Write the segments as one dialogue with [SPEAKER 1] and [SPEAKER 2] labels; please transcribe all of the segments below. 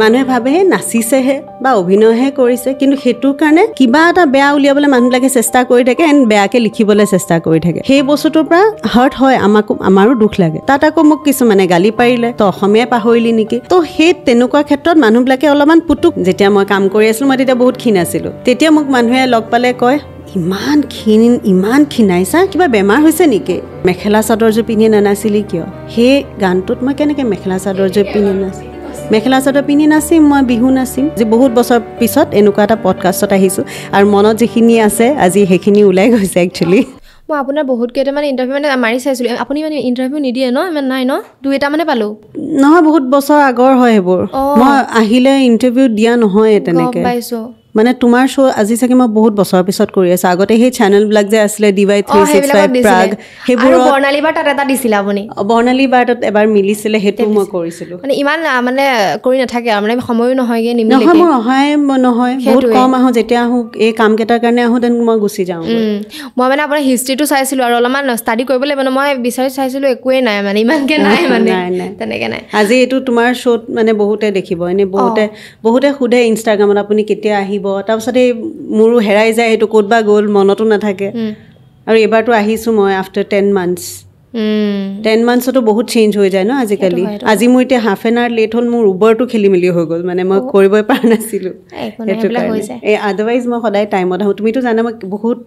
[SPEAKER 1] মানুহে ভাবে সেই নাচিছেহে বা অভিনয়হে কৰিছে কিন্তু সেইটোৰ কাৰণে কিবা এটা বেয়া উলিয়াবলৈ মানুহবিলাকে চেষ্টা কৰি থাকে এণ্ড বেয়াকৈ লিখিবলৈ চেষ্টা কৰি থাকে সেই বস্তুটোৰ পৰা হাৰ্ট হয় আমাকো আমাৰো দুখ লাগে তাত আকৌ মোক কিছুমানে গালি পাৰিলে তো অসমীয়াই পাহৰিলি নেকি তো সেই তেনেকুৱা ক্ষেত্ৰত মানুহবিলাকে অলপমান পুতুক যেতিয়া মই কাম কৰি আছিলোঁ মই তেতিয়া বহুত ক্ষীণ আছিলোঁ তেতিয়া মোক মানুহে লগ পালে কয় ইমান ক্ষীণ ইমান ক্ষীণাইছা কিবা বেমাৰ হৈছে নেকি মেখেলা চাদৰযোৰ পিন্ধি নানাছিলি কিয় সেই গানটোত মই কেনেকৈ মেখেলা চাদৰযোৰ পিন্ধি নাছিলোঁ মেখেলা চাদৰ পিন্ধি নাচিম মই বিহু নাচিম যে বহুত বছৰ পিছত এনেকুৱা এটা পডকাষ্টত আহিছোঁ আৰু মনত যিখিনি আছে আজি সেইখিনি ওলাই গৈছে একচুৱেলি
[SPEAKER 2] মই আপোনাৰ বহুত কেইটামান ইণ্টাৰভিউ মানে মাৰি চাইছিলোঁ আপুনি মানে ইণ্টাৰভিউ নিদিয়ে ন ইমান নাই ন দুইটা মানে পালোঁ
[SPEAKER 1] নহয় বহুত বছৰ আগৰ হয় সেইবোৰ মই আহিলে ইণ্টাৰভিউ দিয়া নহয়ে তেনেকৈ পাইছোঁ মানে তোমাৰ শ্ব' আজি চাগে মই বহুত বছৰৰ পিছত কৰি আছো আগতে সেই চেনেলবিলাক যে আছিলে D Y three six five Prag সেইবোৰ বৰ্ণালী
[SPEAKER 2] বাৰ তাত এটা দিছিলে
[SPEAKER 1] আপুনি বৰ্ণালী বাৰ তাত এবাৰ মিলিছিলে সেইটো মই কৰিছিলোঁ মানে
[SPEAKER 2] ইমান মানে কৰি নাথাকে আৰু মানে সময়ো নহয়গে নহয় মই অহায় নহয় বহুত কম
[SPEAKER 1] আহোঁ যেতিয়া আহোঁ এই কামকেইটাৰ কাৰণে আহোঁ তেন মই গুচি যাওঁ
[SPEAKER 2] মই মানে আপোনাৰ হিষ্ট্ৰীটো চাইছিলোঁ আৰু অলপমান ষ্টাডি কৰিবলৈ মানে মই বিচাৰি চাইছিলোঁ একোৱেই নাই মানে ইমানকৈ নাই মানে তেনেকৈ নাই
[SPEAKER 1] আজি এইটো তোমাৰ শ্ব'ত মানে বহুতে দেখিব এনেই বহুতে বহুতে সোধে ইনষ্টাগ্ৰামত আপুনি কেতিয়া আহিব লাগিব তাৰপিছত এই মোৰো হেৰাই যায় সেইটো ক'ত বা গ'ল মনতো নাথাকে আৰু এইবাৰতো আহিছো মই আফটাৰ টেন মান্থছ টেন মান্থছতো বহুত চেঞ্জ হৈ যায় ন আজিকালি আজি মোৰ এতিয়া হাফ এন আৱাৰ লেট হ'ল মোৰ উবাৰটো খেলি মেলি হৈ গ'ল মানে মই কৰিবই পৰা নাছিলো এই আদাৰৱাইজ মই সদায় টাইমত আহোঁ তুমিতো জানা মই বহুত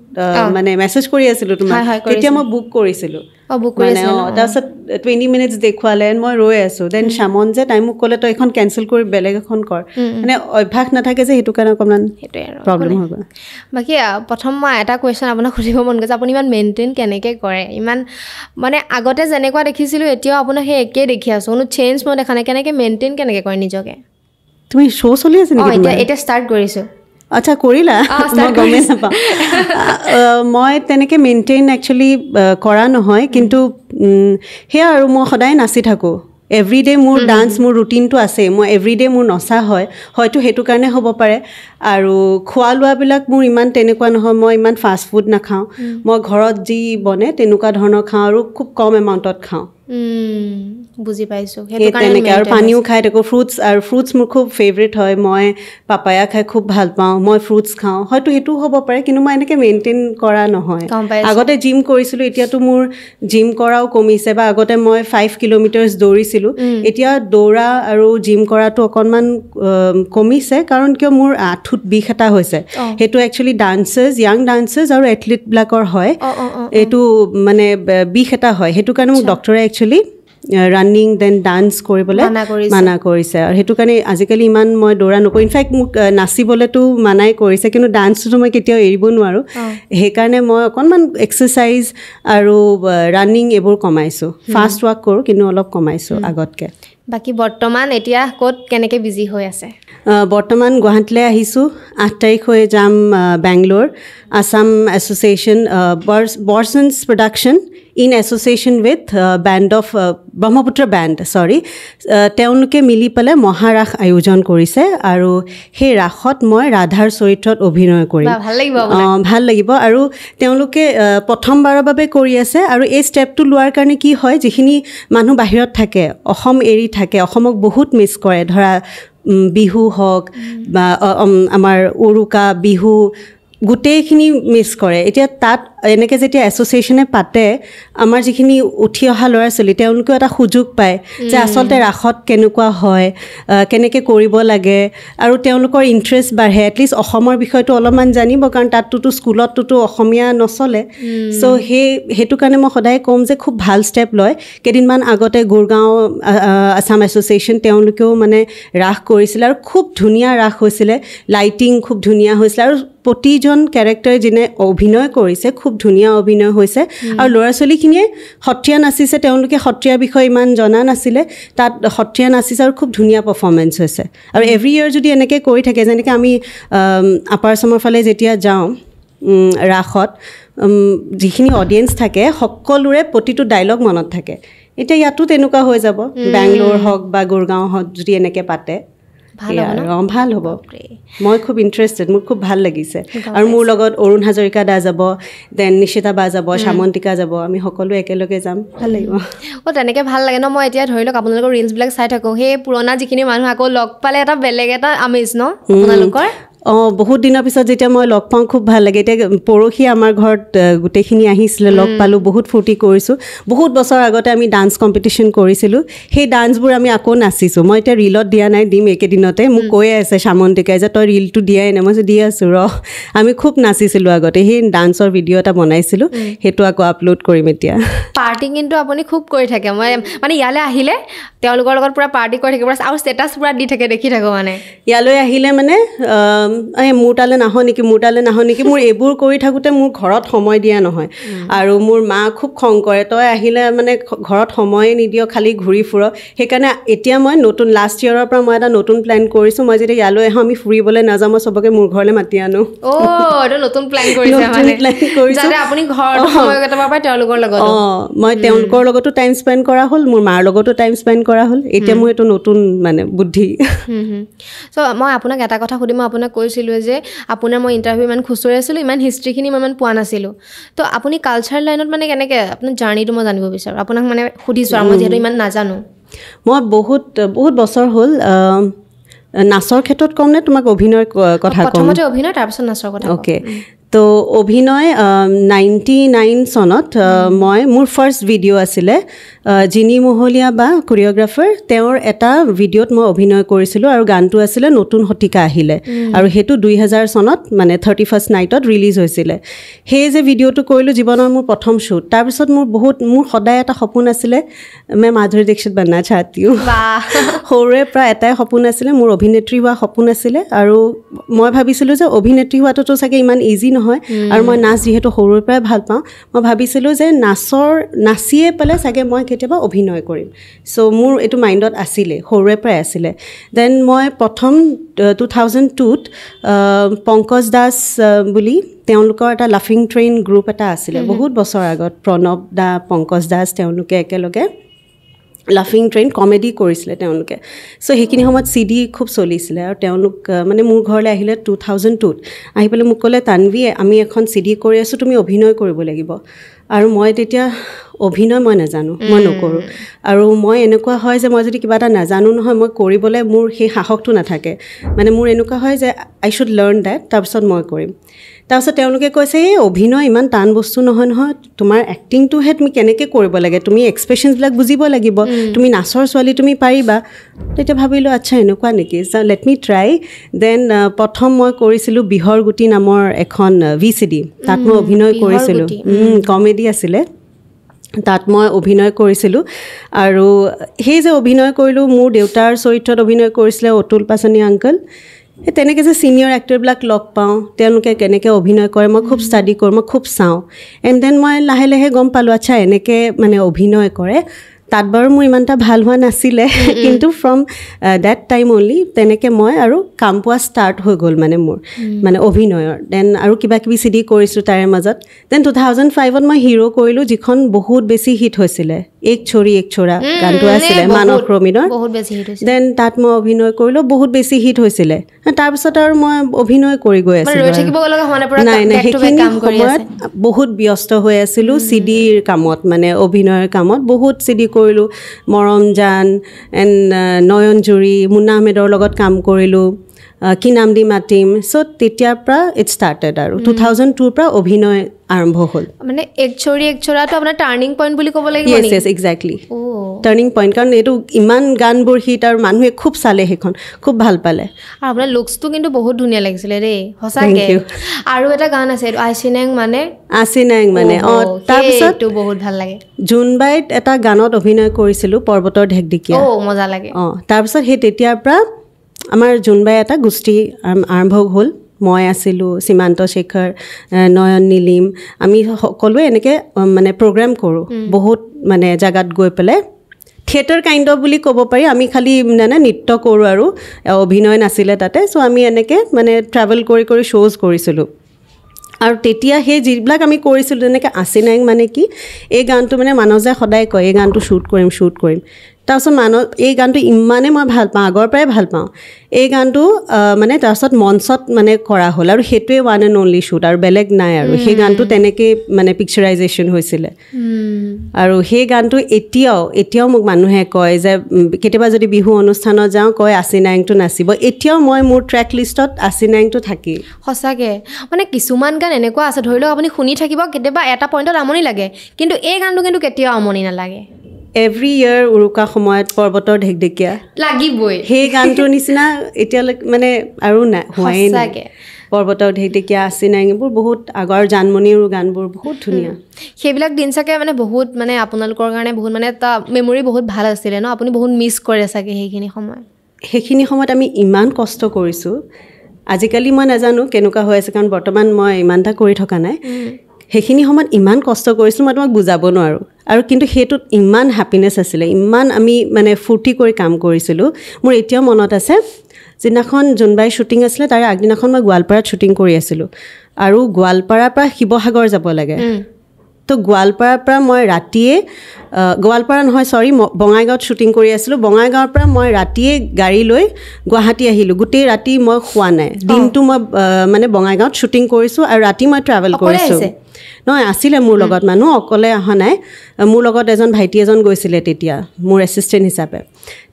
[SPEAKER 1] মানে মেছেজ কৰি আছিলো তোমাক তেতিয়া মই বুক কৰিছিলোঁ মানে তাৰপিছত টুৱেণ্টি মিনিটছ দেখুৱালে মই ৰৈ আছো দেন শ্যামন যে তাই মোক ক'লে তই এইখন কেঞ্চেল কৰি বেলেগ এখন কৰ মানে অভ্যাস নাথাকে যে সেইটো কাৰণে অকণমান প্ৰব্লেম হ'ব
[SPEAKER 2] বাকী প্ৰথম মই এটা কুৱেশ্যন আপোনাক সুধিব মন গৈছে আপুনি ইমান মেইনটেইন কেনেকৈ কৰে ইমান মানে আগতে যেনেকুৱা দেখিছিলোঁ এতিয়াও আপোনাক সেই একেই দেখি আছোঁ কোনো চেঞ্জ মই দেখা নাই কেনেকৈ মেইনটেইন কেনেকৈ কৰে নিজকে
[SPEAKER 1] তুমি শ্ব' চলি আছে এতিয়া এতিয়া ষ্টাৰ্ট কৰিছোঁ আচ্ছা কৰিলা মই গমেই নাপাওঁ মই তেনেকৈ মেইনটেইন একচুৱেলি কৰা নহয় কিন্তু সেয়া আৰু মই সদায় নাচি থাকোঁ এভৰি ডে' মোৰ ডান্স মোৰ ৰুটিনটো আছেই মই এভৰি ডে' মোৰ নচা হয় হয়তো সেইটো কাৰণে হ'ব পাৰে আৰু খোৱা লোৱাবিলাক মোৰ ইমান তেনেকুৱা নহয় মই ইমান ফাষ্ট ফুড নাখাওঁ মই ঘৰত যি বনে তেনেকুৱা ধৰণৰ খাওঁ আৰু খুব কম এমাউণ্টত খাওঁ
[SPEAKER 2] বুজি পাইছোঁ তেনেকৈ আৰু পানীও খাই
[SPEAKER 1] থাকোঁ ফ্ৰুটছ আৰু ফ্ৰুটছ মোৰ খুব ফেভৰেট হয় মই পাপায়া খাই খুব ভাল পাওঁ মই ফ্ৰুটছ খাওঁ হয়তো সেইটো হ'ব পাৰে কিন্তু মই এনেকৈ মেইনটেইন কৰা নহয় আগতে জিম কৰিছিলোঁ এতিয়াতো মোৰ জিম কৰাও কমিছে বা আগতে মই ফাইভ কিলোমিটাৰ্ছ দৌৰিছিলোঁ এতিয়া দৌৰা আৰু জিম কৰাটো অকণমান কমিছে কাৰণ কিয় মোৰ আঁঠুত বিষ এটা হৈছে সেইটো একচুৱেলি ডান্সাৰ্ছ য়াং ডান্সাৰ্ছ আৰু এথলিটবিলাকৰ হয় এইটো মানে বিষ এটা হয় সেইটো কাৰণে মোক ডক্টৰে একচুৱেলি ৰানিং দেন ডান্স কৰিবলৈ মানা কৰিছে আৰু সেইটো কাৰণে আজিকালি ইমান মই দৌৰা নকৰোঁ ইনফেক্ট মোক নাচিবলৈতো মানাই কৰিছে কিন্তু ডান্সটোতো মই কেতিয়াও এৰিব নোৱাৰোঁ সেইকাৰণে মই অকণমান এক্সাৰচাইজ আৰু ৰানিং এইবোৰ কমাইছোঁ ফাষ্ট ৱাক কৰোঁ কিন্তু অলপ কমাইছোঁ আগতকৈ
[SPEAKER 2] বাকী বৰ্তমান এতিয়া ক'ত কেনেকৈ বিজি হৈ আছে
[SPEAKER 1] বৰ্তমান গুৱাহাটীলৈ আহিছোঁ আঠ তাৰিখ হৈ যাম বেংগলোৰ আছাম এছ'চিয়েশ্যন বৰ্চনছ production in association with band of Brahmaputra band চৰি তেওঁলোকে মিলি পেলাই মহাৰাস আয়োজন কৰিছে আৰু সেই ৰাসত মই ৰাধাৰ চৰিত্ৰত অভিনয় কৰিম ভাল লাগিব আৰু তেওঁলোকে প্ৰথমবাৰৰ বাবে কৰি আছে আৰু এই ষ্টেপটো লোৱাৰ কাৰণে কি হয় যিখিনি মানুহ বাহিৰত থাকে অসম এৰি থাকে অসমক বহুত মিছ কৰে ধৰা বিহু হওক বা আমাৰ উৰুকা বিহু গোটেইখিনি মিছ কৰে এতিয়া তাত এনেকৈ যেতিয়া এছ'চিয়েশ্যনে পাতে আমাৰ যিখিনি উঠি অহা ল'ৰা ছোৱালী তেওঁলোকেও এটা সুযোগ পায় যে আচলতে ৰাসত কেনেকুৱা হয় কেনেকৈ কৰিব লাগে আৰু তেওঁলোকৰ ইণ্টাৰেষ্ট বাঢ়ে এটলিষ্ট অসমৰ বিষয়টো অলপমান জানিব কাৰণ তাততোতো স্কুলততোতো অসমীয়া নচলে চ' সেই সেইটো কাৰণে মই সদায় ক'ম যে খুব ভাল ষ্টেপ লয় কেইদিনমান আগতে গুৰগাঁও আছাম এছ'চিয়েশ্যন তেওঁলোকেও মানে ৰাস কৰিছিলে আৰু খুব ধুনীয়া ৰাস হৈছিলে লাইটিং খুব ধুনীয়া হৈছিলে আৰু প্ৰতিজন কেৰেক্টাৰে যিনে অভিনয় কৰিছে খুব ধুনীয়া অভিনয় হৈছে আৰু ল'ৰা ছোৱালীখিনিয়ে সত্ৰীয়া নাচিছে তেওঁলোকে সত্ৰীয়া বিষয়ে ইমান জনা নাছিলে তাত সত্ৰীয়া নাচিছে আৰু খুব ধুনীয়া পাৰফৰ্মেঞ্চ হৈছে আৰু এভৰি ইয়েৰ যদি এনেকৈ কৰি থাকে যেনেকৈ আমি আপাৰ আচামৰ ফালে যেতিয়া যাওঁ ৰাসত যিখিনি অডিয়েঞ্চ থাকে সকলোৰে প্ৰতিটো ডাইলগ মনত থাকে এতিয়া ইয়াতো তেনেকুৱা হৈ যাব বেংগলোৰ হওক বা গুৰগাঁও হওক যদি এনেকৈ পাতে অঁ ভাল হ'ব মই খুব ইণ্টাৰেষ্টেড মোৰ খুব ভাল লাগিছে আৰু মোৰ লগত অৰুণ হাজৰিকা দা যাব দেন নিশিতা বা যাব চামন্তিকা যাব আমি সকলো একেলগে যাম ভাল লাগিব
[SPEAKER 2] অ' তেনেকৈ ভাল লাগে ন মই এতিয়া ধৰি লওক আপোনালোকৰ ৰিলচবিলাক চাই থাকোঁ সেই পুৰণা যিখিনি মানুহ আকৌ লগ পালে এটা বেলেগ এটা আমেজ ন আপোনালোকৰ
[SPEAKER 1] অঁ বহুত দিনৰ পিছত যেতিয়া মই লগ পাওঁ খুব ভাল লাগে এতিয়া পৰহি আমাৰ ঘৰত গোটেইখিনি আহিছিলে লগ পালোঁ বহুত ফূৰ্তি কৰিছোঁ বহুত বছৰ আগতে আমি ডান্স কম্পিটিশ্যন কৰিছিলোঁ সেই ডান্সবোৰ আমি আকৌ নাচিছোঁ মই এতিয়া ৰীলত দিয়া নাই দিম এইকেইদিনতে মোক কৈয়ে আছে চামন্তিকাই যে তই ৰীলটো দিয়াই নাই মই যে দি আছোঁ ৰহ আমি খুব নাচিছিলোঁ আগতে সেই ডান্সৰ ভিডিঅ' এটা বনাইছিলোঁ সেইটো আকৌ আপলোড কৰিম এতিয়া
[SPEAKER 2] পাৰ্টি কিন্তু আপুনি খুব কৰি থাকে মই মানে ইয়ালৈ আহিলে তেওঁলোকৰ লগত পূৰা পাৰ্টি কৰি থাকিব আৰু ষ্টেটাছ পূৰা দি থাকে দেখি থাকোঁ মানে
[SPEAKER 1] ইয়ালৈ আহিলে মানে এই মোৰ তালৈ নাহ নেকি মোৰ তালৈ নাহ নেকি মোৰ এইবোৰ কৰি থাকোঁতে মোৰ ঘৰত সময় দিয়া নহয় আৰু মোৰ মা খুব খং কৰে তই আহিলে মানে ঘৰত সময়ে নিদিয় খালি ঘূৰি ফুৰ সেইকাৰণে এতিয়া মই নতুন লাষ্ট ইয়েৰৰ পৰা মই এটা নতুন প্লেন কৰিছোঁ মই যেতিয়া ইয়ালৈ আহোঁ আমি ফুৰিবলৈ নাযাওঁ মই চবকে মোৰ ঘৰলৈ মাতি আনো অঁ মই তেওঁলোকৰ লগতো টাইম স্পেণ্ড কৰা হ'ল মোৰ মাৰ লগতো টাইম স্পেণ্ড কৰা হ'ল এতিয়া মোৰ এইটো নতুন মানে বুদ্ধি
[SPEAKER 2] চ' মই আপোনাক এটা কথা সুধিম আপোনাক কৈছিলোঁ যে আপোনাৰ মই ইণ্টাৰভিউ ইমান খুচৰি আছিলোঁ ইমান হিষ্ট্ৰীখিনি মই ইমান পোৱা নাছিলোঁ তো আপুনি কালচাৰ লাইনত মানে কেনেকৈ আপোনাৰ জাৰ্ণিটো মই জানিব বিচাৰোঁ আপোনাক মানে সুধিছোঁ আৰু মই যিহেতু ইমান নাজানো
[SPEAKER 1] মই বহুত বহুত বছৰ হ'ল নাচৰ ক্ষেত্ৰত ক'মনে তোমাক অভিনয় কথা ক'ম
[SPEAKER 2] অভিনয় তাৰপিছত নাচৰ কথা অ'কে
[SPEAKER 1] তো অভিনয় নাইণ্টি নাইন চনত মই মোৰ ফাৰ্ষ্ট ভিডিঅ' আছিলে জিনি মহলীয়া বা কোৰিঅ'গ্ৰাফাৰ তেওঁৰ এটা ভিডিঅ'ত মই অভিনয় কৰিছিলোঁ আৰু গানটো আছিলে নতুন শতিকা আহিলে আৰু সেইটো দুই হাজাৰ চনত মানে থাৰ্টি ফাৰ্ষ্ট নাইটত ৰিলিজ হৈছিলে সেই যে ভিডিঅ'টো কৰিলোঁ জীৱনৰ মোৰ প্ৰথম শ্বুট তাৰপিছত মোৰ বহুত মোৰ সদায় এটা সপোন আছিলে মে মাধুৰী দীক্ষিত বান্না চাতিও সৰুৰে পৰা এটাই সপোন আছিলে মোৰ অভিনেত্ৰী হোৱা সপোন আছিলে আৰু মই ভাবিছিলোঁ যে অভিনেত্ৰী হোৱাটোতো চাগে ইমান ইজি নহয় নহয় আৰু মই নাচ যিহেতু সৰুৰ পৰাই ভাল পাওঁ মই ভাবিছিলোঁ যে নাচৰ নাচিয়ে পেলাই চাগে মই কেতিয়াবা অভিনয় কৰিম ছ' মোৰ এইটো মাইণ্ডত আছিলে সৰুৰে পৰাই আছিলে দেন মই প্ৰথম টু থাউজেণ্ড টুত পংকজ দাস বুলি তেওঁলোকৰ এটা লাফিং ট্ৰেইন গ্ৰুপ এটা আছিলে বহুত বছৰ আগত প্ৰণৱ দা পংকজ দাস তেওঁলোকে একেলগে লাফিং ট্ৰেইন কমেডি কৰিছিলে তেওঁলোকে চ' সেইখিনি সময়ত চি ডি খুব চলিছিলে আৰু তেওঁলোক মানে মোৰ ঘৰলৈ আহিলে টু থাউজেণ্ড টুত আহি পেলাই মোক ক'লে তানভীয়ে আমি এখন চি ডি কৰি আছোঁ তুমি অভিনয় কৰিব লাগিব আৰু মই তেতিয়া অভিনয় মই নাজানো মই নকৰোঁ আৰু মই এনেকুৱা হয় যে মই যদি কিবা এটা নাজানো নহয় মই কৰিবলৈ মোৰ সেই সাহসটো নাথাকে মানে মোৰ এনেকুৱা হয় যে আই শ্বুড লাৰ্ণ ডেট তাৰপিছত মই কৰিম তাৰপাছত তেওঁলোকে কৈছে এই অভিনয় ইমান টান বস্তু নহয় নহয় তোমাৰ এক্টিংটোহে তুমি কেনেকৈ কৰিব লাগে তুমি এক্সপ্ৰেশ্যনছবিলাক বুজিব লাগিব তুমি নাচৰ ছোৱালী তুমি পাৰিবা তেতিয়া ভাবিলোঁ আচ্ছা এনেকুৱা নেকি লেট মি ট্ৰাই দেন প্ৰথম মই কৰিছিলোঁ বিহৰ গুটি নামৰ এখন ভি চি ডি তাত মই অভিনয় কৰিছিলোঁ কমেডি আছিলে তাত মই অভিনয় কৰিছিলোঁ আৰু সেই যে অভিনয় কৰিলোঁ মোৰ দেউতাৰ চৰিত্ৰত অভিনয় কৰিছিলে অতুল পাচনী আংকল সেই তেনেকৈ যে ছিনিয়ৰ এক্টৰবিলাক লগ পাওঁ তেওঁলোকে কেনেকৈ অভিনয় কৰে মই খুব ষ্টাডি কৰোঁ মই খুব চাওঁ এণ্ড দেন মই লাহে লাহে গম পালোঁ আচ্ছা এনেকৈ মানে অভিনয় কৰে তাত বাৰু মোৰ ইমান এটা ভাল হোৱা নাছিলে কিন্তু ফ্ৰম ডেট টাইম অনলি তেনেকৈ মই আৰু কাম পোৱা ষ্টাৰ্ট হৈ গ'ল মানে মোৰ মানে অভিনয়ৰ দেন আৰু কিবা কিবি চিডি কৰিছোঁ তাৰে মাজত দেন টু থাউজেণ্ড ফাইভত মই হিৰ' কৰিলোঁ যিখন বহুত বেছি হিট হৈছিলে এক চৰি এক চৰা গানটো আছিলে মানস ৰমিনৰ দেন তাত মই অভিনয় কৰিলোঁ বহুত বেছি হিট হৈছিলে তাৰপিছত আৰু মই অভিনয় কৰি গৈ আছিলোঁ নাই নাই সেইখিনি সময়ত বহুত ব্যস্ত হৈ আছিলোঁ চি ডিৰ কামত মানে অভিনয়ৰ কামত বহুত চি ডি কৰিলোঁ মৰমজান এণ্ড নয়নজুৰি মুনা আহমেদৰ লগত কাম কৰিলোঁ কি নাম দি মাতিম চ' তেতিয়াৰ পৰা ইট ষ্টাৰ্টেড আৰু টু থাউজেণ্ড টুৰ পৰা অভিনয় আৰম্ভ হ'ল
[SPEAKER 2] মানে একচৰী একচৰাটো আপোনাৰ টাৰ্ণিং পইণ্ট বুলি ক'ব লাগিব
[SPEAKER 1] একজেক্টলি টাৰ্ণিং পইণ্ট কাৰণ এইটো ইমান গান বৰ্ষিত আৰু মানুহে খুব চালে সেইখন খুব ভাল পালে
[SPEAKER 2] আপোনাৰ লুকচটো কিন্তু বহুত ধুনীয়া লাগিছিলে দেই সঁচাকৈ আৰু এটা গান আছে এইটো মানে
[SPEAKER 1] আচিনেং মানে অঁ তাৰপিছত বহুত ভাল লাগে জোনবাইত এটা গানত অভিনয় কৰিছিলোঁ পৰ্বতৰ ঢেক ঢেকীয়া মজা লাগে অঁ তাৰপিছত সেই তেতিয়াৰ পৰা আমাৰ যোনবাই এটা গোষ্ঠী আৰম্ভ হ'ল মই আছিলোঁ সীমান্ত শেখৰ নয়ন নীলিম আমি সকলোৱে এনেকৈ মানে প্ৰগ্ৰেম কৰোঁ বহুত মানে জেগাত গৈ পেলাই থিয়েটাৰ কাইণ্ড অফ বুলি ক'ব পাৰি আমি খালি মানে নৃত্য কৰোঁ আৰু অভিনয় নাছিলে তাতে চ' আমি এনেকৈ মানে ট্ৰেভেল কৰি কৰি শ্ব'জ কৰিছিলোঁ আৰু তেতিয়া সেই যিবিলাক আমি কৰিছিলোঁ যেনেকৈ আছিনাই মানে কি এই গানটো মানে মানুহ যে সদায় কয় এই গানটো শ্বুট কৰিম শ্বুট কৰিম তাৰপাছত মানস এই গানটো ইমানেই মই ভাল পাওঁ আগৰ পৰাই ভাল পাওঁ এই গানটো মানে তাৰপাছত মঞ্চত মানে কৰা হ'ল আৰু সেইটোৱে ওৱান এণ্ড অনলি শ্বুট আৰু বেলেগ নাই আৰু সেই গানটো তেনেকেই মানে পিকচাৰাইজেশ্যন হৈছিলে আৰু সেই গানটো এতিয়াও এতিয়াও মোক মানুহে কয় যে কেতিয়াবা যদি বিহু অনুষ্ঠানত যাওঁ কয় আচিন আইংটো নাচিব এতিয়াও মই মোৰ ট্ৰেক লিষ্টত আচিন আইংটো থাকি
[SPEAKER 2] সঁচাকৈ মানে কিছুমান গান এনেকুৱা আছে ধৰি লওক আপুনি শুনি থাকিব কেতিয়াবা এটা পইণ্টত আমনি লাগে কিন্তু এই গানটো কিন্তু কেতিয়াও আমনি নালাগে
[SPEAKER 1] এভৰি ইয়াৰ উৰুকা সময়ত পৰ্বতৰ ঢেকঢেকীয়া
[SPEAKER 2] লাগিবই সেই গানটোৰ
[SPEAKER 1] নিচিনা এতিয়ালৈকে মানে আৰু নাই হোৱাই নাই পৰ্বতৰ ঢেকঢেকীয়া আছে নাই এইবোৰ বহুত আগৰ জানমণিৰো গানবোৰ বহুত ধুনীয়া
[SPEAKER 2] সেইবিলাক দিন চাগে মানে বহুত মানে আপোনালোকৰ কাৰণে বহুত মানে এটা মেমৰি বহুত ভাল আছিলে ন আপুনি বহুত মিছ কৰে চাগে সেইখিনি সময়
[SPEAKER 1] সেইখিনি সময়ত আমি ইমান কষ্ট কৰিছোঁ আজিকালি মই নাজানো কেনেকুৱা হৈ আছে কাৰণ বৰ্তমান মই ইমান এটা কৰি থকা নাই সেইখিনি সময়ত ইমান কষ্ট কৰিছিলোঁ মই তোমাক বুজাব নোৱাৰোঁ আৰু কিন্তু সেইটোত ইমান হেপিনেছ আছিলে ইমান আমি মানে ফূৰ্তি কৰি কাম কৰিছিলোঁ মোৰ এতিয়াও মনত আছে যিদিনাখন জোনবাই শ্বুটিং আছিলে তাৰে আগদিনাখন মই গোৱালপাৰাত শ্বুটিং কৰি আছিলোঁ আৰু গোৱালপাৰাৰ পৰা শিৱসাগৰ যাব লাগে তো গোৱালপাৰাৰ পৰা মই ৰাতিয়ে গোৱালপাৰা নহয় চৰি বঙাইগাঁৱত শ্বুটিং কৰি আছিলোঁ বঙাইগাঁৱৰ পৰা মই ৰাতিয়ে গাড়ী লৈ গুৱাহাটী আহিলোঁ গোটেই ৰাতি মই খোৱা নাই দিনটো মই মানে বঙাইগাঁৱত শ্বুটিং কৰিছোঁ আৰু ৰাতি মই ট্ৰেভেল কৰিছোঁ নহয় আছিলে মোৰ লগত মানুহ অকলে অহা নাই মোৰ লগত এজন ভাইটি এজন গৈছিলে তেতিয়া মোৰ এচিষ্টেণ্ট হিচাপে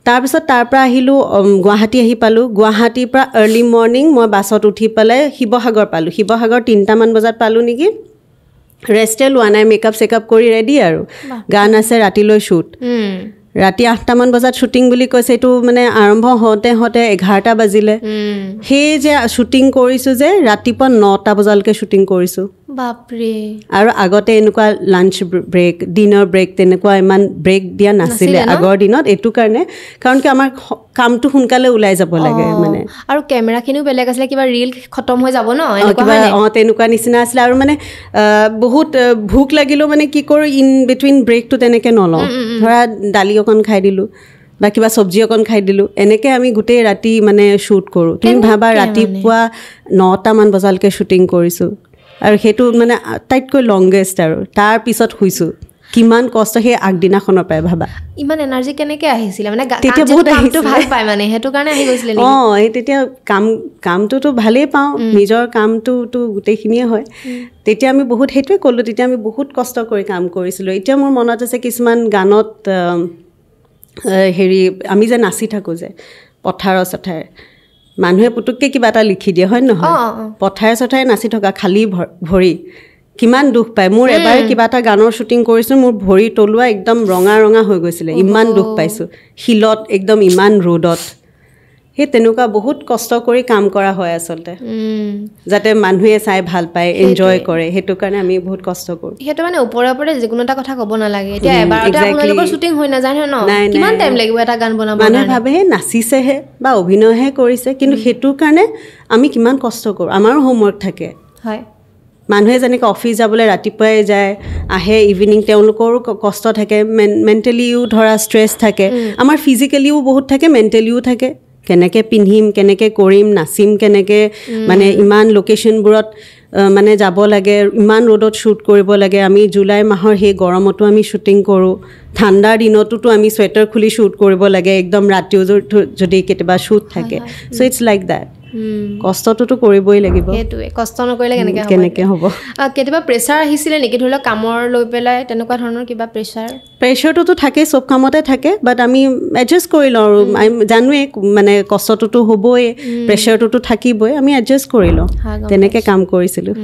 [SPEAKER 1] তাৰপিছত তাৰ পৰা আহিলোঁ গুৱাহাটী আহি পালোঁ গুৱাহাটীৰ পৰা আৰ্লি মৰ্ণিং মই বাছত উঠি পেলাই শিৱসাগৰ পালোঁ শিৱসাগৰ তিনিটামান বজাত পালোঁ নেকি ৰেষ্টে লোৱা নাই মেকআপ চেকআপ কৰি ৰেডি আৰু গান আছে ৰাতিলৈ শ্বুট ৰাতি আঠটামান বজাত শ্বুটিং বুলি কৈছে এইটো মানে আৰম্ভ হওঁতে হওঁতে এঘাৰটা বাজিলে সেই যে শ্বুটিং কৰিছোঁ যে ৰাতিপুৱা নটা বজালৈকে শ্বুটিং কৰিছোঁ আৰু আগতে এনেকুৱা লাঞ্চ ব্ৰেক ডিনাৰ ব্ৰেক তেনেকুৱা ইমান ব্ৰেক দিয়া নাছিলে আগৰ দিনত এইটো কাৰণে কাৰণ কি আমাৰ কামটো সোনকালে ওলাই যাব লাগে মানে
[SPEAKER 2] আৰু কেমেৰাখিনিও বেলেগ আছিলে কিবা ৰীল খতম হৈ যাব ন
[SPEAKER 1] কিবা অঁ তেনেকুৱা নিচিনা আছিলে আৰু মানে বহুত ভোক লাগিলেও মানে কি কৰোঁ ইন বিটুইন ব্ৰেকটো তেনেকৈ নলওঁ ধৰা দালি অকণ খাই দিলোঁ বা কিবা চব্জি অকণ খাই দিলোঁ এনেকৈ আমি গোটেই ৰাতি মানে শ্বুট কৰোঁ তুমি ভাবা ৰাতিপুৱা নটামান বজালৈকে শ্বুটিং কৰিছোঁ আৰু সেইটো মানে আটাইতকৈ লংগেষ্ট আৰু তাৰপিছত শুইছোঁ কিমান কষ্ট সেই আগদিনাখনৰ পৰাই ভাবা
[SPEAKER 2] ইমান এনাৰ্জি কেনেকৈ আহিছিলে মানে তেতিয়া বহুত আহিটো ভাল পায়
[SPEAKER 1] মানে সেইটো কাৰণে আহি গৈছিলে অঁ এই তেতিয়া কাম কামটোতো ভালেই পাওঁ নিজৰ কামটোতো গোটেইখিনিয়ে হয় তেতিয়া আমি বহুত সেইটোৱে ক'লোঁ তেতিয়া আমি বহুত কষ্ট কৰি কাম কৰিছিলোঁ এতিয়া মোৰ মনত আছে কিছুমান গানত হেৰি আমি যে নাচি থাকোঁ যে পথাৰৰ চথাৰ মানুহে পুতুককৈ কিবা এটা লিখি দিয়ে হয় নহয় পথাৰে চথাৰে নাচি থকা খালী ভৰি কিমান দুখ পায় মোৰ এবাৰ কিবা এটা গানৰ শ্বুটিং কৰিছোঁ মোৰ ভৰি তলুৱা একদম ৰঙা ৰঙা হৈ গৈছিলে ইমান দুখ পাইছোঁ শিলত একদম ইমান ৰ'দত সেই তেনেকুৱা বহুত কষ্ট কৰি কাম কৰা হয় আচলতে যাতে মানুহে চাই ভাল পায় এনজয় কৰে সেইটো কাৰণে আমি বহুত কষ্ট কৰোঁ
[SPEAKER 2] সেইটো মানে ওপৰৰ পৰা যিকোনো এটা কথা ক'ব নালাগে মানুহে ভাবে সেই
[SPEAKER 1] নাচিছেহে বা অভিনয়হে কৰিছে কিন্তু সেইটো কাৰণে আমি কিমান কষ্ট কৰোঁ আমাৰো হোমৱৰ্ক থাকে হয় মানুহে যেনেকৈ অফিচ যাবলৈ ৰাতিপুৱাই যায় আহে ইভিনিং তেওঁলোকৰো কষ্ট থাকে মেণ্টেলিও ধৰা ষ্ট্ৰেছ থাকে আমাৰ ফিজিকেলিও বহুত থাকে মেণ্টেলিও থাকে কেনেকৈ পিন্ধিম কেনেকৈ কৰিম নাচিম কেনেকৈ মানে ইমান লোকেশ্যনবোৰত মানে যাব লাগে ইমান ৰ'দত শ্বুট কৰিব লাগে আমি জুলাই মাহৰ সেই গৰমতো আমি শ্বুটিং কৰোঁ ঠাণ্ডাৰ দিনতোতো আমি চুৱেটাৰ খুলি শ্বুট কৰিব লাগে একদম ৰাতিও যদি কেতিয়াবা শ্বুট থাকে চ' ইটছ লাইক ডেট কষ্টটোতো কৰিবই লাগিব সেইটোৱে
[SPEAKER 2] কষ্ট নকৰিলে কেনেকৈ কেনেকৈ হ'ব কেতিয়াবা প্ৰেছাৰ আহিছিলে নেকি ধৰি লওক কামৰ লৈ পেলাই তেনেকুৱা ধৰণৰ কিবা প্ৰেছাৰ
[SPEAKER 1] প্ৰেছাৰটোতো থাকেই চব কামতে থাকে বাট আমি এডজাষ্ট কৰি লওঁ আৰু জানোৱেই মানে কষ্টটোতো হ'বই প্ৰেছাৰটোতো থাকিবই আমি এডজাষ্ট কৰি লওঁ তেনেকৈ কাম কৰিছিলোঁ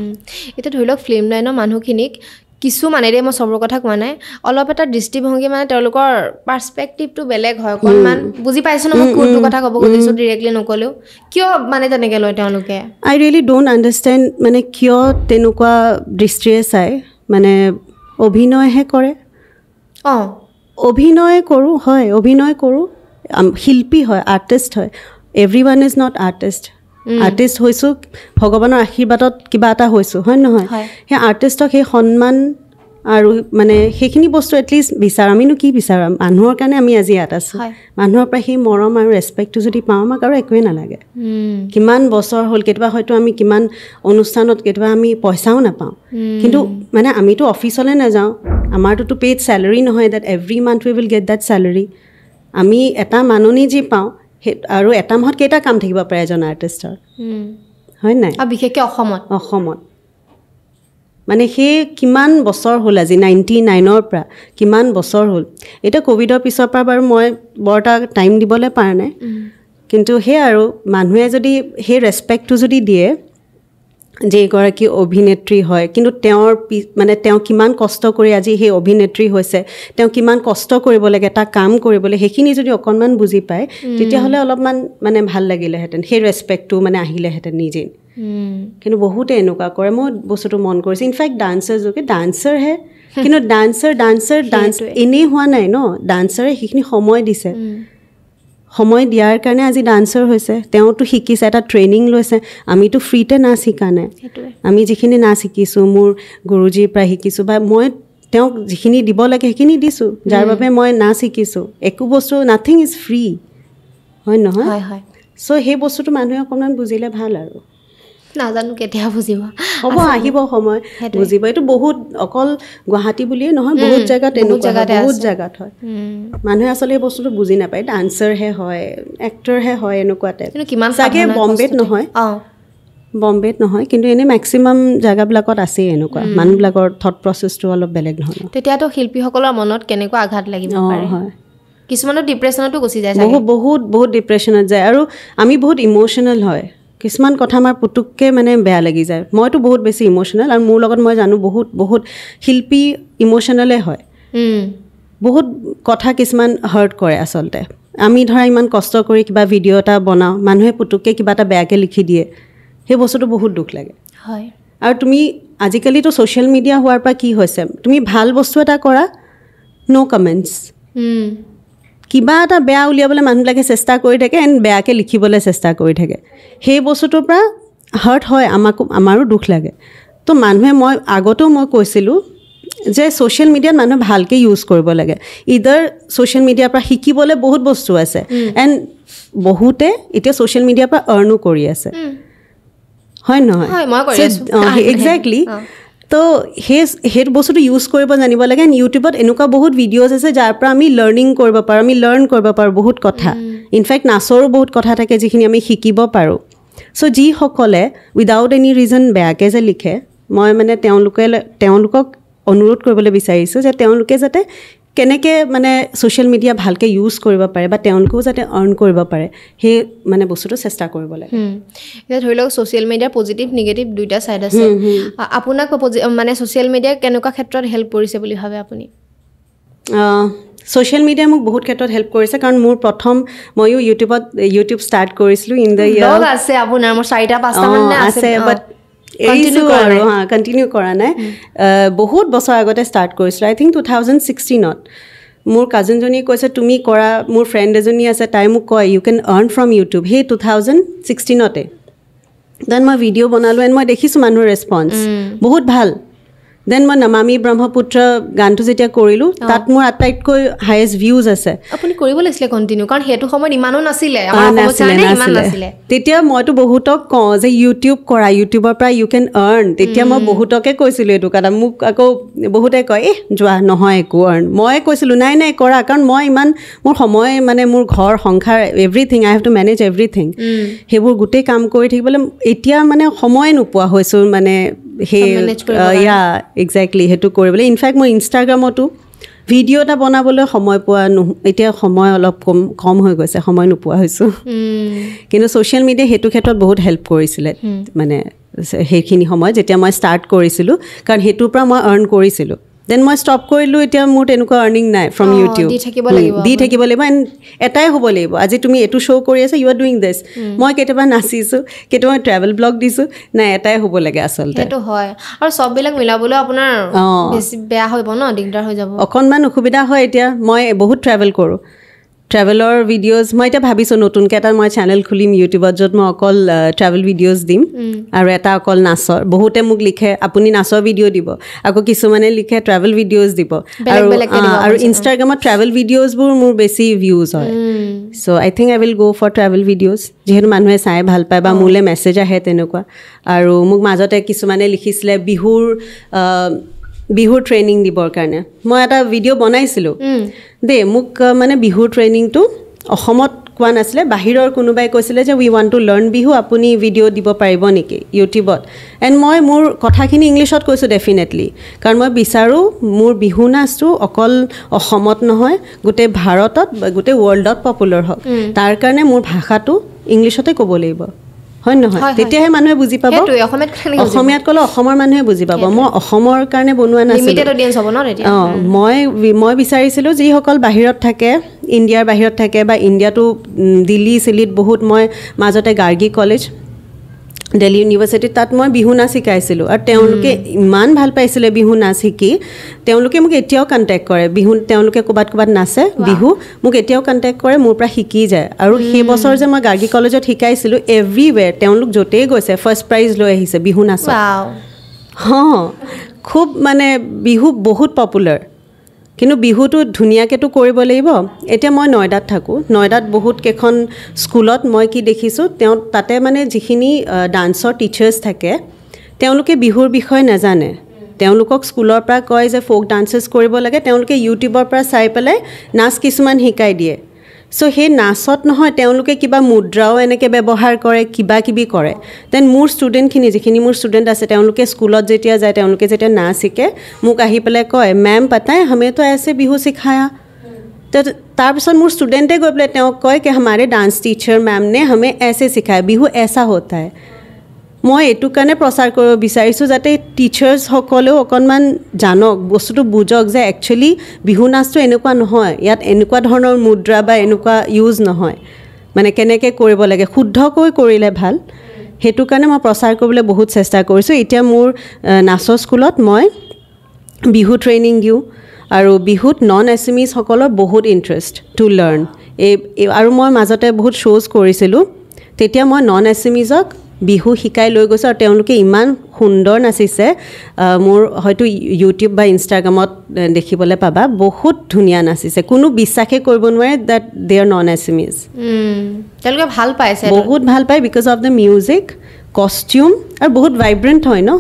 [SPEAKER 2] এতিয়া ধৰি লওক ফিল্ম লাইনৰ মানুহখিনিক কিছু মানেৰে মই চবৰ কথা কোৱা নাই অলপ এটা দৃষ্টিভংগী মানে তেওঁলোকৰ পাৰ্চপেক্টিভটো বেলেগ হয় অকণমান বুজি পাইছোঁ নহয় কোনটো কথা ক'ব খুজিছোঁ ডিৰেক্টলি নক'লেও কিয় মানে তেনেকৈ লয় তেওঁলোকে
[SPEAKER 1] আই ৰিয়েলি ডোণ্ট আণ্ডাৰষ্টেণ্ড মানে কিয় তেনেকুৱা দৃষ্টিৰে চায় মানে অভিনয়হে কৰে অঁ অভিনয় কৰোঁ হয় অভিনয় কৰোঁ শিল্পী হয় আৰ্টিষ্ট হয় every one is not artist artist হৈছোঁ ভগৱানৰ আশীৰ্বাদত কিবা এটা হৈছোঁ হয় নহয় সেই আৰ্টিষ্টক সেই সন্মান আৰু মানে সেইখিনি বস্তু এটলিষ্ট বিচাৰোঁ আমিনো কি বিচাৰোঁ মানুহৰ কাৰণে আমি আজি ইয়াত আছোঁ মানুহৰ পৰা সেই মৰম আৰু ৰেচপেক্টটো যদি পাওঁ আমাক আৰু একোৱেই নালাগে কিমান বছৰ হ'ল কেতিয়াবা হয়তো আমি কিমান অনুষ্ঠানত কেতিয়াবা আমি পইচাও নাপাওঁ কিন্তু মানে আমিতো অফিচলৈ নাযাওঁ আমাৰতোতো পেইড ছেলাৰী নহয় that every month we will get that salary আমি এটা মাননি যি পাওঁ সেই আৰু এটা মাহত কেইটা কাম থাকিব পাৰে এজন আৰ্টিষ্টৰ হয় নাই বিশেষকৈ অসমত অসমত মানে সেই কিমান বছৰ হ'ল আজি নাইণ্টি নাইনৰ পৰা কিমান বছৰ হ'ল এতিয়া ক'ভিডৰ পিছৰ পৰা বাৰু মই বৰ এটা টাইম দিবলৈ পাৰা নাই কিন্তু সেই আৰু মানুহে যদি সেই ৰেচপেক্টটো যদি দিয়ে যে এগৰাকী অভিনেত্ৰী হয় কিন্তু তেওঁৰ পি মানে তেওঁ কিমান কষ্ট কৰি আজি সেই অভিনেত্ৰী হৈছে তেওঁ কিমান কষ্ট কৰিব লাগে এটা কাম কৰিবলৈ সেইখিনি যদি অকণমান বুজি পায় তেতিয়াহ'লে অলপমান মানে ভাল লাগিলেহেঁতেন সেই ৰেচপেক্টটো মানে আহিলেহেঁতেন নিজেই কিন্তু বহুতে এনেকুৱা কৰে মই বস্তুটো মন কৰিছোঁ ইনফেক্ট ডান্সাৰ যোগে ডান্সাৰহে কিন্তু ডান্সাৰ ডান্সাৰ ডান্স এনেই হোৱা নাই ন ডান্সাৰে সেইখিনি সময় দিছে সময় দিয়াৰ কাৰণে আজি ডান্সাৰ হৈছে তেওঁতো শিকিছে এটা ট্ৰেইনিং লৈছে আমিতো ফ্ৰীতে নাচ শিকা নাই আমি যিখিনি নাচ শিকিছোঁ মোৰ গুৰুজীৰ পৰা শিকিছোঁ বা মই তেওঁক যিখিনি দিব লাগে সেইখিনি দিছোঁ যাৰ বাবে মই নাচ শিকিছোঁ একো বস্তু নাথিং ইজ ফ্ৰী হয় নহয় হয় চ' সেই বস্তুটো মানুহে অকণমান বুজিলে ভাল আৰু নাজানো কেতিয়া বুজিব হ'ব আহিব সময় বুজিব এইটো বহুত অকল গুৱাহাটী বুলিয়েই নহয় বহুত জেগাত বহুত জেগাত হয় মানুহে আচলতে এই বস্তুটো বুজি নাপায় ডান্সাৰহে হয় এক্টৰহে হয় এনেকুৱা টাইপ চাগে বম্বেত নহয় বম্বেত নহয় কিন্তু এনেই মেক্সিমাম জেগাবিলাকত আছেই এনেকুৱা মানুহবিলাকৰ থট প্ৰচেছটো অলপ বেলেগ নহয়
[SPEAKER 2] তেতিয়াতো শিল্পীসকলৰ মনত কেনেকুৱা আঘাত লাগিব হয় কিছুমানৰ ডিপ্ৰেশ্যনতো গুচি যায়
[SPEAKER 1] বহুত বহুত ডিপ্ৰেশ্যনত যায় আৰু আমি বহুত ইম'চনেল হয় কিছুমান কথা আমাৰ পুতুককৈ মানে বেয়া লাগি যায় মইতো বহুত বেছি ইম'শ্যনেল আৰু মোৰ লগত মই জানো বহুত বহুত শিল্পী ইম'চনেলে হয় বহুত কথা কিছুমান হাৰ্ট কৰে আচলতে আমি ধৰা ইমান কষ্ট কৰি কিবা ভিডিঅ' এটা বনাওঁ মানুহে পুতুককৈ কিবা এটা বেয়াকৈ লিখি দিয়ে সেই বস্তুটো বহুত দুখ লাগে হয় আৰু তুমি আজিকালিতো ছ'চিয়েল মিডিয়া হোৱাৰ পৰা কি হৈছে তুমি ভাল বস্তু এটা কৰা ন' কমেণ্টছ কিবা এটা বেয়া উলিয়াবলৈ মানুহবিলাকে চেষ্টা কৰি থাকে এণ্ড বেয়াকৈ লিখিবলৈ চেষ্টা কৰি থাকে সেই বস্তুটোৰ পৰা হাৰ্ট হয় আমাকো আমাৰো দুখ লাগে তো মানুহে মই আগতেও মই কৈছিলোঁ যে ছ'চিয়েল মিডিয়াত মানুহে ভালকৈ ইউজ কৰিব লাগে ইডাৰ ছ'চিয়েল মিডিয়াৰ পৰা শিকিবলৈ বহুত বস্তু আছে এণ্ড বহুতে এতিয়া ছ'চিয়েল মিডিয়াৰ পৰা আৰ্ণো কৰি আছে হয় নহয় এক্জেক্টলি তো সেই সেই বস্তুটো ইউজ কৰিব জানিব লাগে ইউটিউবত এনেকুৱা বহুত ভিডিঅ'জ আছে যাৰ পৰা আমি লাৰ্ণিং কৰিব পাৰোঁ আমি লাৰ্ণ কৰিব পাৰোঁ বহুত কথা ইনফেক্ট নাচৰো বহুত কথা থাকে যিখিনি আমি শিকিব পাৰোঁ চ' যিসকলে উইডাউট এনি ৰিজন বেয়াকৈ যে লিখে মই মানে তেওঁলোকে তেওঁলোকক অনুৰোধ কৰিবলৈ বিচাৰিছোঁ যে তেওঁলোকে যাতে কেনেকে মানে ছ'চিয়েল মিডিয়া ভালকৈ ইউজ কৰিব পাৰে বা তেওঁলোকেও যাতে আৰ্ণ কৰিব পাৰে সেই মানে বস্তুটো চেষ্টা কৰিব লাগে এতিয়া
[SPEAKER 2] ধৰি লওক ছ'চিয়েল মিডিয়াৰ পজিটিভ নিগেটিভ দুইটা চাইড আছে আপোনাক মানে ছ'চিয়েল মিডিয়াই কেনেকুৱা ক্ষেত্ৰত হেল্প কৰিছে বুলি ভাবে আপুনি
[SPEAKER 1] ছ'চিয়েল মিডিয়াই মোক বহুত ক্ষেত্ৰত হেল্প কৰিছে কাৰণ মোৰ প্ৰথম ময়ো ইউটিউবত ইউটিউব ষ্টাৰ্ট কৰিছিলোঁ ইন দ্য ইয়াৰ
[SPEAKER 2] আছে আপোনাৰ মোৰ চাৰিটা পাঁচটা আছে বাট
[SPEAKER 1] এৰিছোঁ আৰু হা কণ্টিনিউ কৰা নাই বহুত বছৰ আগতে ষ্টাৰ্ট কৰিছিলোঁ আই থিংক টু থাউজেণ্ড ছিক্সটিনত মোৰ কাজিনজনীয়ে কৈছে তুমি কৰা মোৰ ফ্ৰেণ্ড এজনী আছে তাই মোক কয় you can earn from YouTube সেই টু থাউজেণ্ড ছিক্সটিনতে দেন মই ভিডিঅ' বনালোঁ এণ্ড মই দেখিছোঁ মানুহৰ ৰেছপঞ্চ বহুত ভাল দেন মই নমামী ব্ৰহ্মপুত্ৰ গানটো যেতিয়া কৰিলোঁ তাত মোৰ আটাইতকৈ হায়েষ্ট ভিউজ আছে
[SPEAKER 2] আপুনি কৰিব লাগিছিলে কণ্টিনিউ কাৰণ সেইটো সময়ত ইমানো নাছিলে
[SPEAKER 1] তেতিয়া মইতো বহুতক কওঁ যে ইউটিউব কৰা ইউটিউবৰ পৰা ইউ কেন আৰ্ণ তেতিয়া মই বহুতকে কৈছিলোঁ এইটো কাৰণে মোক আকৌ বহুতে কয় এহ যোৱা নহয় একো আৰ্ণ মই কৈছিলোঁ নাই নাই কৰা কাৰণ মই ইমান মোৰ সময় মানে মোৰ ঘৰ সংসাৰ everything I have to manage everything সেইবোৰ গোটেই কাম কৰি থাকিবলৈ এতিয়া মানে সময়ে নোপোৱা হৈছোঁ মানে সেই ইয়া একজেক্টলি সেইটো কৰিবলৈ ইনফেক্ট মই ইনষ্টাগ্ৰামতো ভিডিঅ' এটা বনাবলৈ সময় পোৱা নো এতিয়া সময় অলপ কম কম হৈ গৈছে সময় নোপোৱা হৈছোঁ কিন্তু ছ'চিয়েল মিডিয়াই সেইটো ক্ষেত্ৰত বহুত হেল্প কৰিছিলে মানে সেইখিনি সময় যেতিয়া মই ষ্টাৰ্ট কৰিছিলোঁ কাৰণ সেইটোৰ পৰা মই আৰ্ণ কৰিছিলোঁ দেন মই ষ্টপ কৰিলোঁ এতিয়া মোৰ তেনেকুৱা আৰ্নিং নাই ফ্ৰম ইউটিউব দি থাকিব লাগিব এণ্ড এটাই হ'ব লাগিব আজি তুমি এইটো শ্ব' কৰি আছা ইউ আৰ ডুইং দিছ মই কেতিয়াবা নাচিছোঁ কেতিয়াবা ট্ৰেভেল ব্লগ দিছোঁ নাই এটাই হ'ব লাগে আচলতে অকণমান অসুবিধা হয় এতিয়া মই বহুত ট্ৰেভেল কৰোঁ ট্ৰেভেলৰ ভিডিঅ'জ মই এতিয়া ভাবিছোঁ নতুনকৈ এটা মই চেনেল খুলিম ইউটিউবত য'ত মই অকল ট্ৰেভেল ভিডিঅ'জ দিম আৰু এটা অকল নাচৰ বহুতে মোক লিখে আপুনি নাচৰ ভিডিঅ' দিব আকৌ কিছুমানে লিখে ট্ৰেভেল ভিডিঅ'জ দিব আৰু আৰু ইনষ্টাগ্ৰামত ট্ৰেভেল ভিডিঅ'জবোৰ মোৰ বেছি ভিউজ হয় so' I think I will go' for travel videos যিহেতু মানুহে চাই ভাল পায় বা মোলৈ মেছেজ আহে তেনেকুৱা আৰু মোক মাজতে কিছুমানে লিখিছিলে বিহুৰ বিহুৰ ট্ৰেইনিং দিবৰ কাৰণে মই এটা ভিডিঅ' বনাইছিলোঁ দেই মোক মানে বিহুৰ ট্ৰেইনিংটো অসমত কোৱা নাছিলে বাহিৰৰ কোনোবাই কৈছিলে যে উই ৱান টু লাৰ্ণ বিহু আপুনি ভিডিঅ' দিব পাৰিব নেকি ইউটিউবত এণ্ড মই মোৰ কথাখিনি ইংলিছত কৈছোঁ ডেফিনেটলি কাৰণ মই বিচাৰোঁ মোৰ বিহু নাচটো অকল অসমত নহয় গোটেই ভাৰতত গোটেই ৱৰ্ল্ডত পপুলাৰ হওক তাৰ কাৰণে মোৰ ভাষাটো ইংলিছতে ক'ব লাগিব হয় নহয় তেতিয়াহে মানুহে বুজি পাব অসমীয়াত ক'লে অসমৰ মানুহে বুজি পাব মই অসমৰ কাৰণে বনোৱা নাছিলো অঁ মই মই বিচাৰিছিলোঁ যিসকল বাহিৰত থাকে ইণ্ডিয়াৰ বাহিৰত থাকে বা ইণ্ডিয়াটো দিল্লী চিলিত বহুত মই মাজতে গাৰ্গী কলেজ দেলহি ইউনিভাৰ্চিটিত তাত মই বিহু নাচ শিকাইছিলোঁ আৰু তেওঁলোকে ইমান ভাল পাইছিলে বিহু নাচ শিকি তেওঁলোকে মোক এতিয়াও কণ্টেক্ট কৰে বিহু তেওঁলোকে ক'ৰবাত ক'ৰবাত নাচে বিহু মোক এতিয়াও কণ্টেক্ট কৰে মোৰ পৰা শিকি যায় আৰু সেই বছৰ যে মই গাৰ্গী কলেজত শিকাইছিলোঁ এভৰিৱেৰ তেওঁলোক য'তেই গৈছে ফাৰ্ষ্ট প্ৰাইজ লৈ আহিছে বিহু নাচ হ খুব মানে বিহু বহুত পপুলাৰ কিন্তু বিহুটো ধুনীয়াকেতো কৰিব লাগিব এতিয়া মই নয়দাত থাকোঁ নয়দাত বহুত কেইখন স্কুলত মই কি দেখিছোঁ তেওঁ তাতে মানে যিখিনি ডান্সৰ টিচাৰ্ছ থাকে তেওঁলোকে বিহুৰ বিষয়ে নাজানে তেওঁলোকক স্কুলৰ পৰা কয় যে ফ'ক ডান্সেছ কৰিব লাগে তেওঁলোকে ইউটিউবৰ পৰা চাই পেলাই নাচ কিছুমান শিকাই দিয়ে চ' সেই নাচত নহয় তেওঁলোকে কিবা মুদ্ৰাও এনেকৈ ব্যৱহাৰ কৰে কিবা কিবি কৰে দেন মোৰ ষ্টুডেণ্টখিনি যিখিনি মোৰ ষ্টুডেণ্ট আছে তেওঁলোকে স্কুলত যেতিয়া যায় তেওঁলোকে যেতিয়া নাচ শিকে মোক আহি পেলাই কয় মেম পাতাই হমেতো এছে বিহু শিখায়া তাৰপিছত মোৰ ষ্টুডেণ্টে গৈ পেলাই তেওঁক কয় কি হমাৰে ডান্স টিচাৰ মেম নে হমে এছে শিকায় বিহু এছা হতা হয় মই এইটো কাৰণে প্ৰচাৰ কৰিব বিচাৰিছোঁ যাতে টিচাৰ্ছসকলেও অকণমান জানক বস্তুটো বুজক যে একচুৱেলি বিহু নাচটো এনেকুৱা নহয় ইয়াত এনেকুৱা ধৰণৰ মুদ্ৰা বা এনেকুৱা ইউজ নহয় মানে কেনেকৈ কৰিব লাগে শুদ্ধকৈ কৰিলে ভাল সেইটো কাৰণে মই প্ৰচাৰ কৰিবলৈ বহুত চেষ্টা কৰিছোঁ এতিয়া মোৰ নাচৰ স্কুলত মই বিহু ট্ৰেইনিং দিওঁ আৰু বিহুত নন এছমিজসকলৰ e বহুত ইণ্টাৰেষ্ট টু লাৰ্ণ এই আৰু মই মাজতে বহুত শ্ব'জ কৰিছিলোঁ তেতিয়া মই নন এছমিজক বিহু শিকাই লৈ গৈছোঁ আৰু তেওঁলোকে ইমান সুন্দৰ নাচিছে মোৰ হয়তো ইউটিউব বা ইনষ্টাগ্ৰামত দেখিবলৈ পাবা বহুত ধুনীয়া নাচিছে কোনো বিশ্বাসেই কৰিব নোৱাৰে that they are non Assamese তেওঁলোকে ভাল পাইছে বহুত ভাল পায় because of the music costume আৰু বহুত ভাইব্ৰেণ্ট হয় ন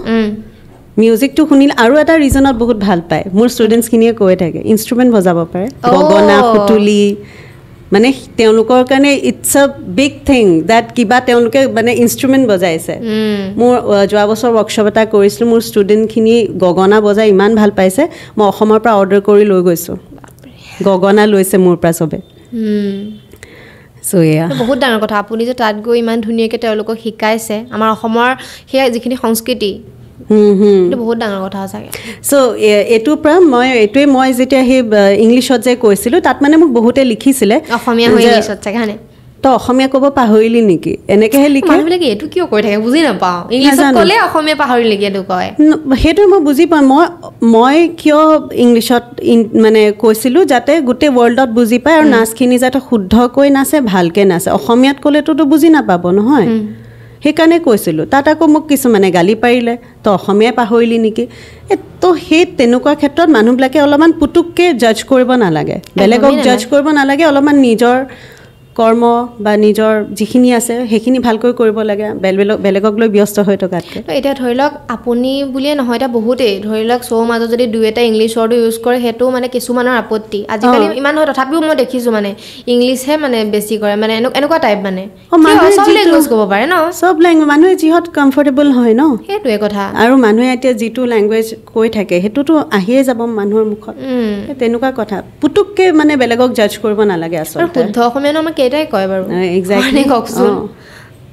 [SPEAKER 1] মিউজিকটো শুনিলে আৰু এটা ৰিজনত বহুত ভাল পায় মোৰ ষ্টুডেণ্টছখিনিয়ে কৈ থাকে ইনষ্ট্ৰুমেণ্ট বজাব পাৰে গগনা সুতুলি মানে তেওঁলোকৰ কাৰণে it's a big thing that কিবা তেওঁলোকে মানে ইনষ্ট্ৰুমেণ্ট বজাইছে মোৰ যোৱা বছৰ ৱৰ্কশ্বপ এটা কৰিছিলোঁ মোৰ ষ্টুডেণ্টখিনি গগনা বজাই ইমান ভাল পাইছে মই অসমৰ পৰা অৰ্ডাৰ কৰি লৈ গৈছোঁ গগনা লৈছে মোৰ পৰা চবে বহুত
[SPEAKER 2] ডাঙৰ কথা আপুনি যে তাত গৈ ইমান ধুনীয়াকৈ তেওঁলোকক শিকাইছে আমাৰ অসমৰ সেয়া যিখিনি সংস্কৃতি
[SPEAKER 1] এইটো
[SPEAKER 2] বহুত ডাঙৰ কথা চাগে
[SPEAKER 1] চ' এইটোৰ পৰা মই এইটোৱে মই যেতিয়া সেই ইংলিছত যে কৈছিলোঁ তাত মানে মোক বহুতে লিখিছিলে অসমীয়া হৈ ইংলিছত চাগে হয়নে তই অসমীয়া ক'ব পাহৰিলি নেকি এনেকৈহে লিখে মানুহবিলাকে এইটো কিয় কৰি থাকে বুজি নাপাওঁ ইংলিছত ক'লে
[SPEAKER 2] অসমীয়া পাহৰিলে কি এইটো কয়
[SPEAKER 1] সেইটোৱে মই বুজি পাওঁ মই মই কিয় ইংলিছত মানে কৈছিলোঁ যাতে গোটেই ৱৰ্ল্ডত বুজি পায় আৰু নাচখিনি যাতে শুদ্ধকৈ নাচে ভালকৈ নাচে অসমীয়াত ক'লেতোতো বুজি নাপাব নহয় সেইকাৰণে কৈছিলোঁ তাত আকৌ মোক কিছুমানে গালি পাৰিলে তই অসমীয়াই পাহৰিলি নেকি এই তো সেই তেনেকুৱা ক্ষেত্ৰত মানুহবিলাকে অলপমান পুতুককৈ জাজ কৰিব নালাগে বেলেগক জাজ কৰিব নালাগে অলপমান নিজৰ কৰ্ম বা নিজৰ যিখিনি আছে সেইখিনি ভালকৈ কৰিব লাগে বেলেগক লৈ ব্যস্ত হৈ থকাতকৈ
[SPEAKER 2] এতিয়া ধৰি লওক আপুনি বুলিয়ে নহয় এতিয়া বহুতেই ধৰি লওক শ্ব'ৰ মাজত যদি দুই এটা ইংলিছ শ্বৰ্টো ইউজ কৰে সেইটো মানে কিছুমানৰ আপত্তি আজিকালি ইমান হয় তথাপিও মই দেখিছোঁ মানে ইংলিছহে মানে বেছি কৰে মানে এনেকুৱা টাইপ মানে
[SPEAKER 1] চব লেংগুৱেজ মানুহে যিহত কমফৰ্টেবল হয় ন সেইটোৱে কথা আৰু মানুহে এতিয়া যিটো লেংগুৱেজ কৈ থাকে সেইটোতো আহিয়ে যাব মানুহৰ মুখত তেনেকুৱা কথা পুতুককৈ মানে বেলেগক জাজ কৰিব নালাগে আচলতে শুদ্ধ অসমীয়া কেইটাই কয় বাৰু এক্সেক্টলি কওকচোন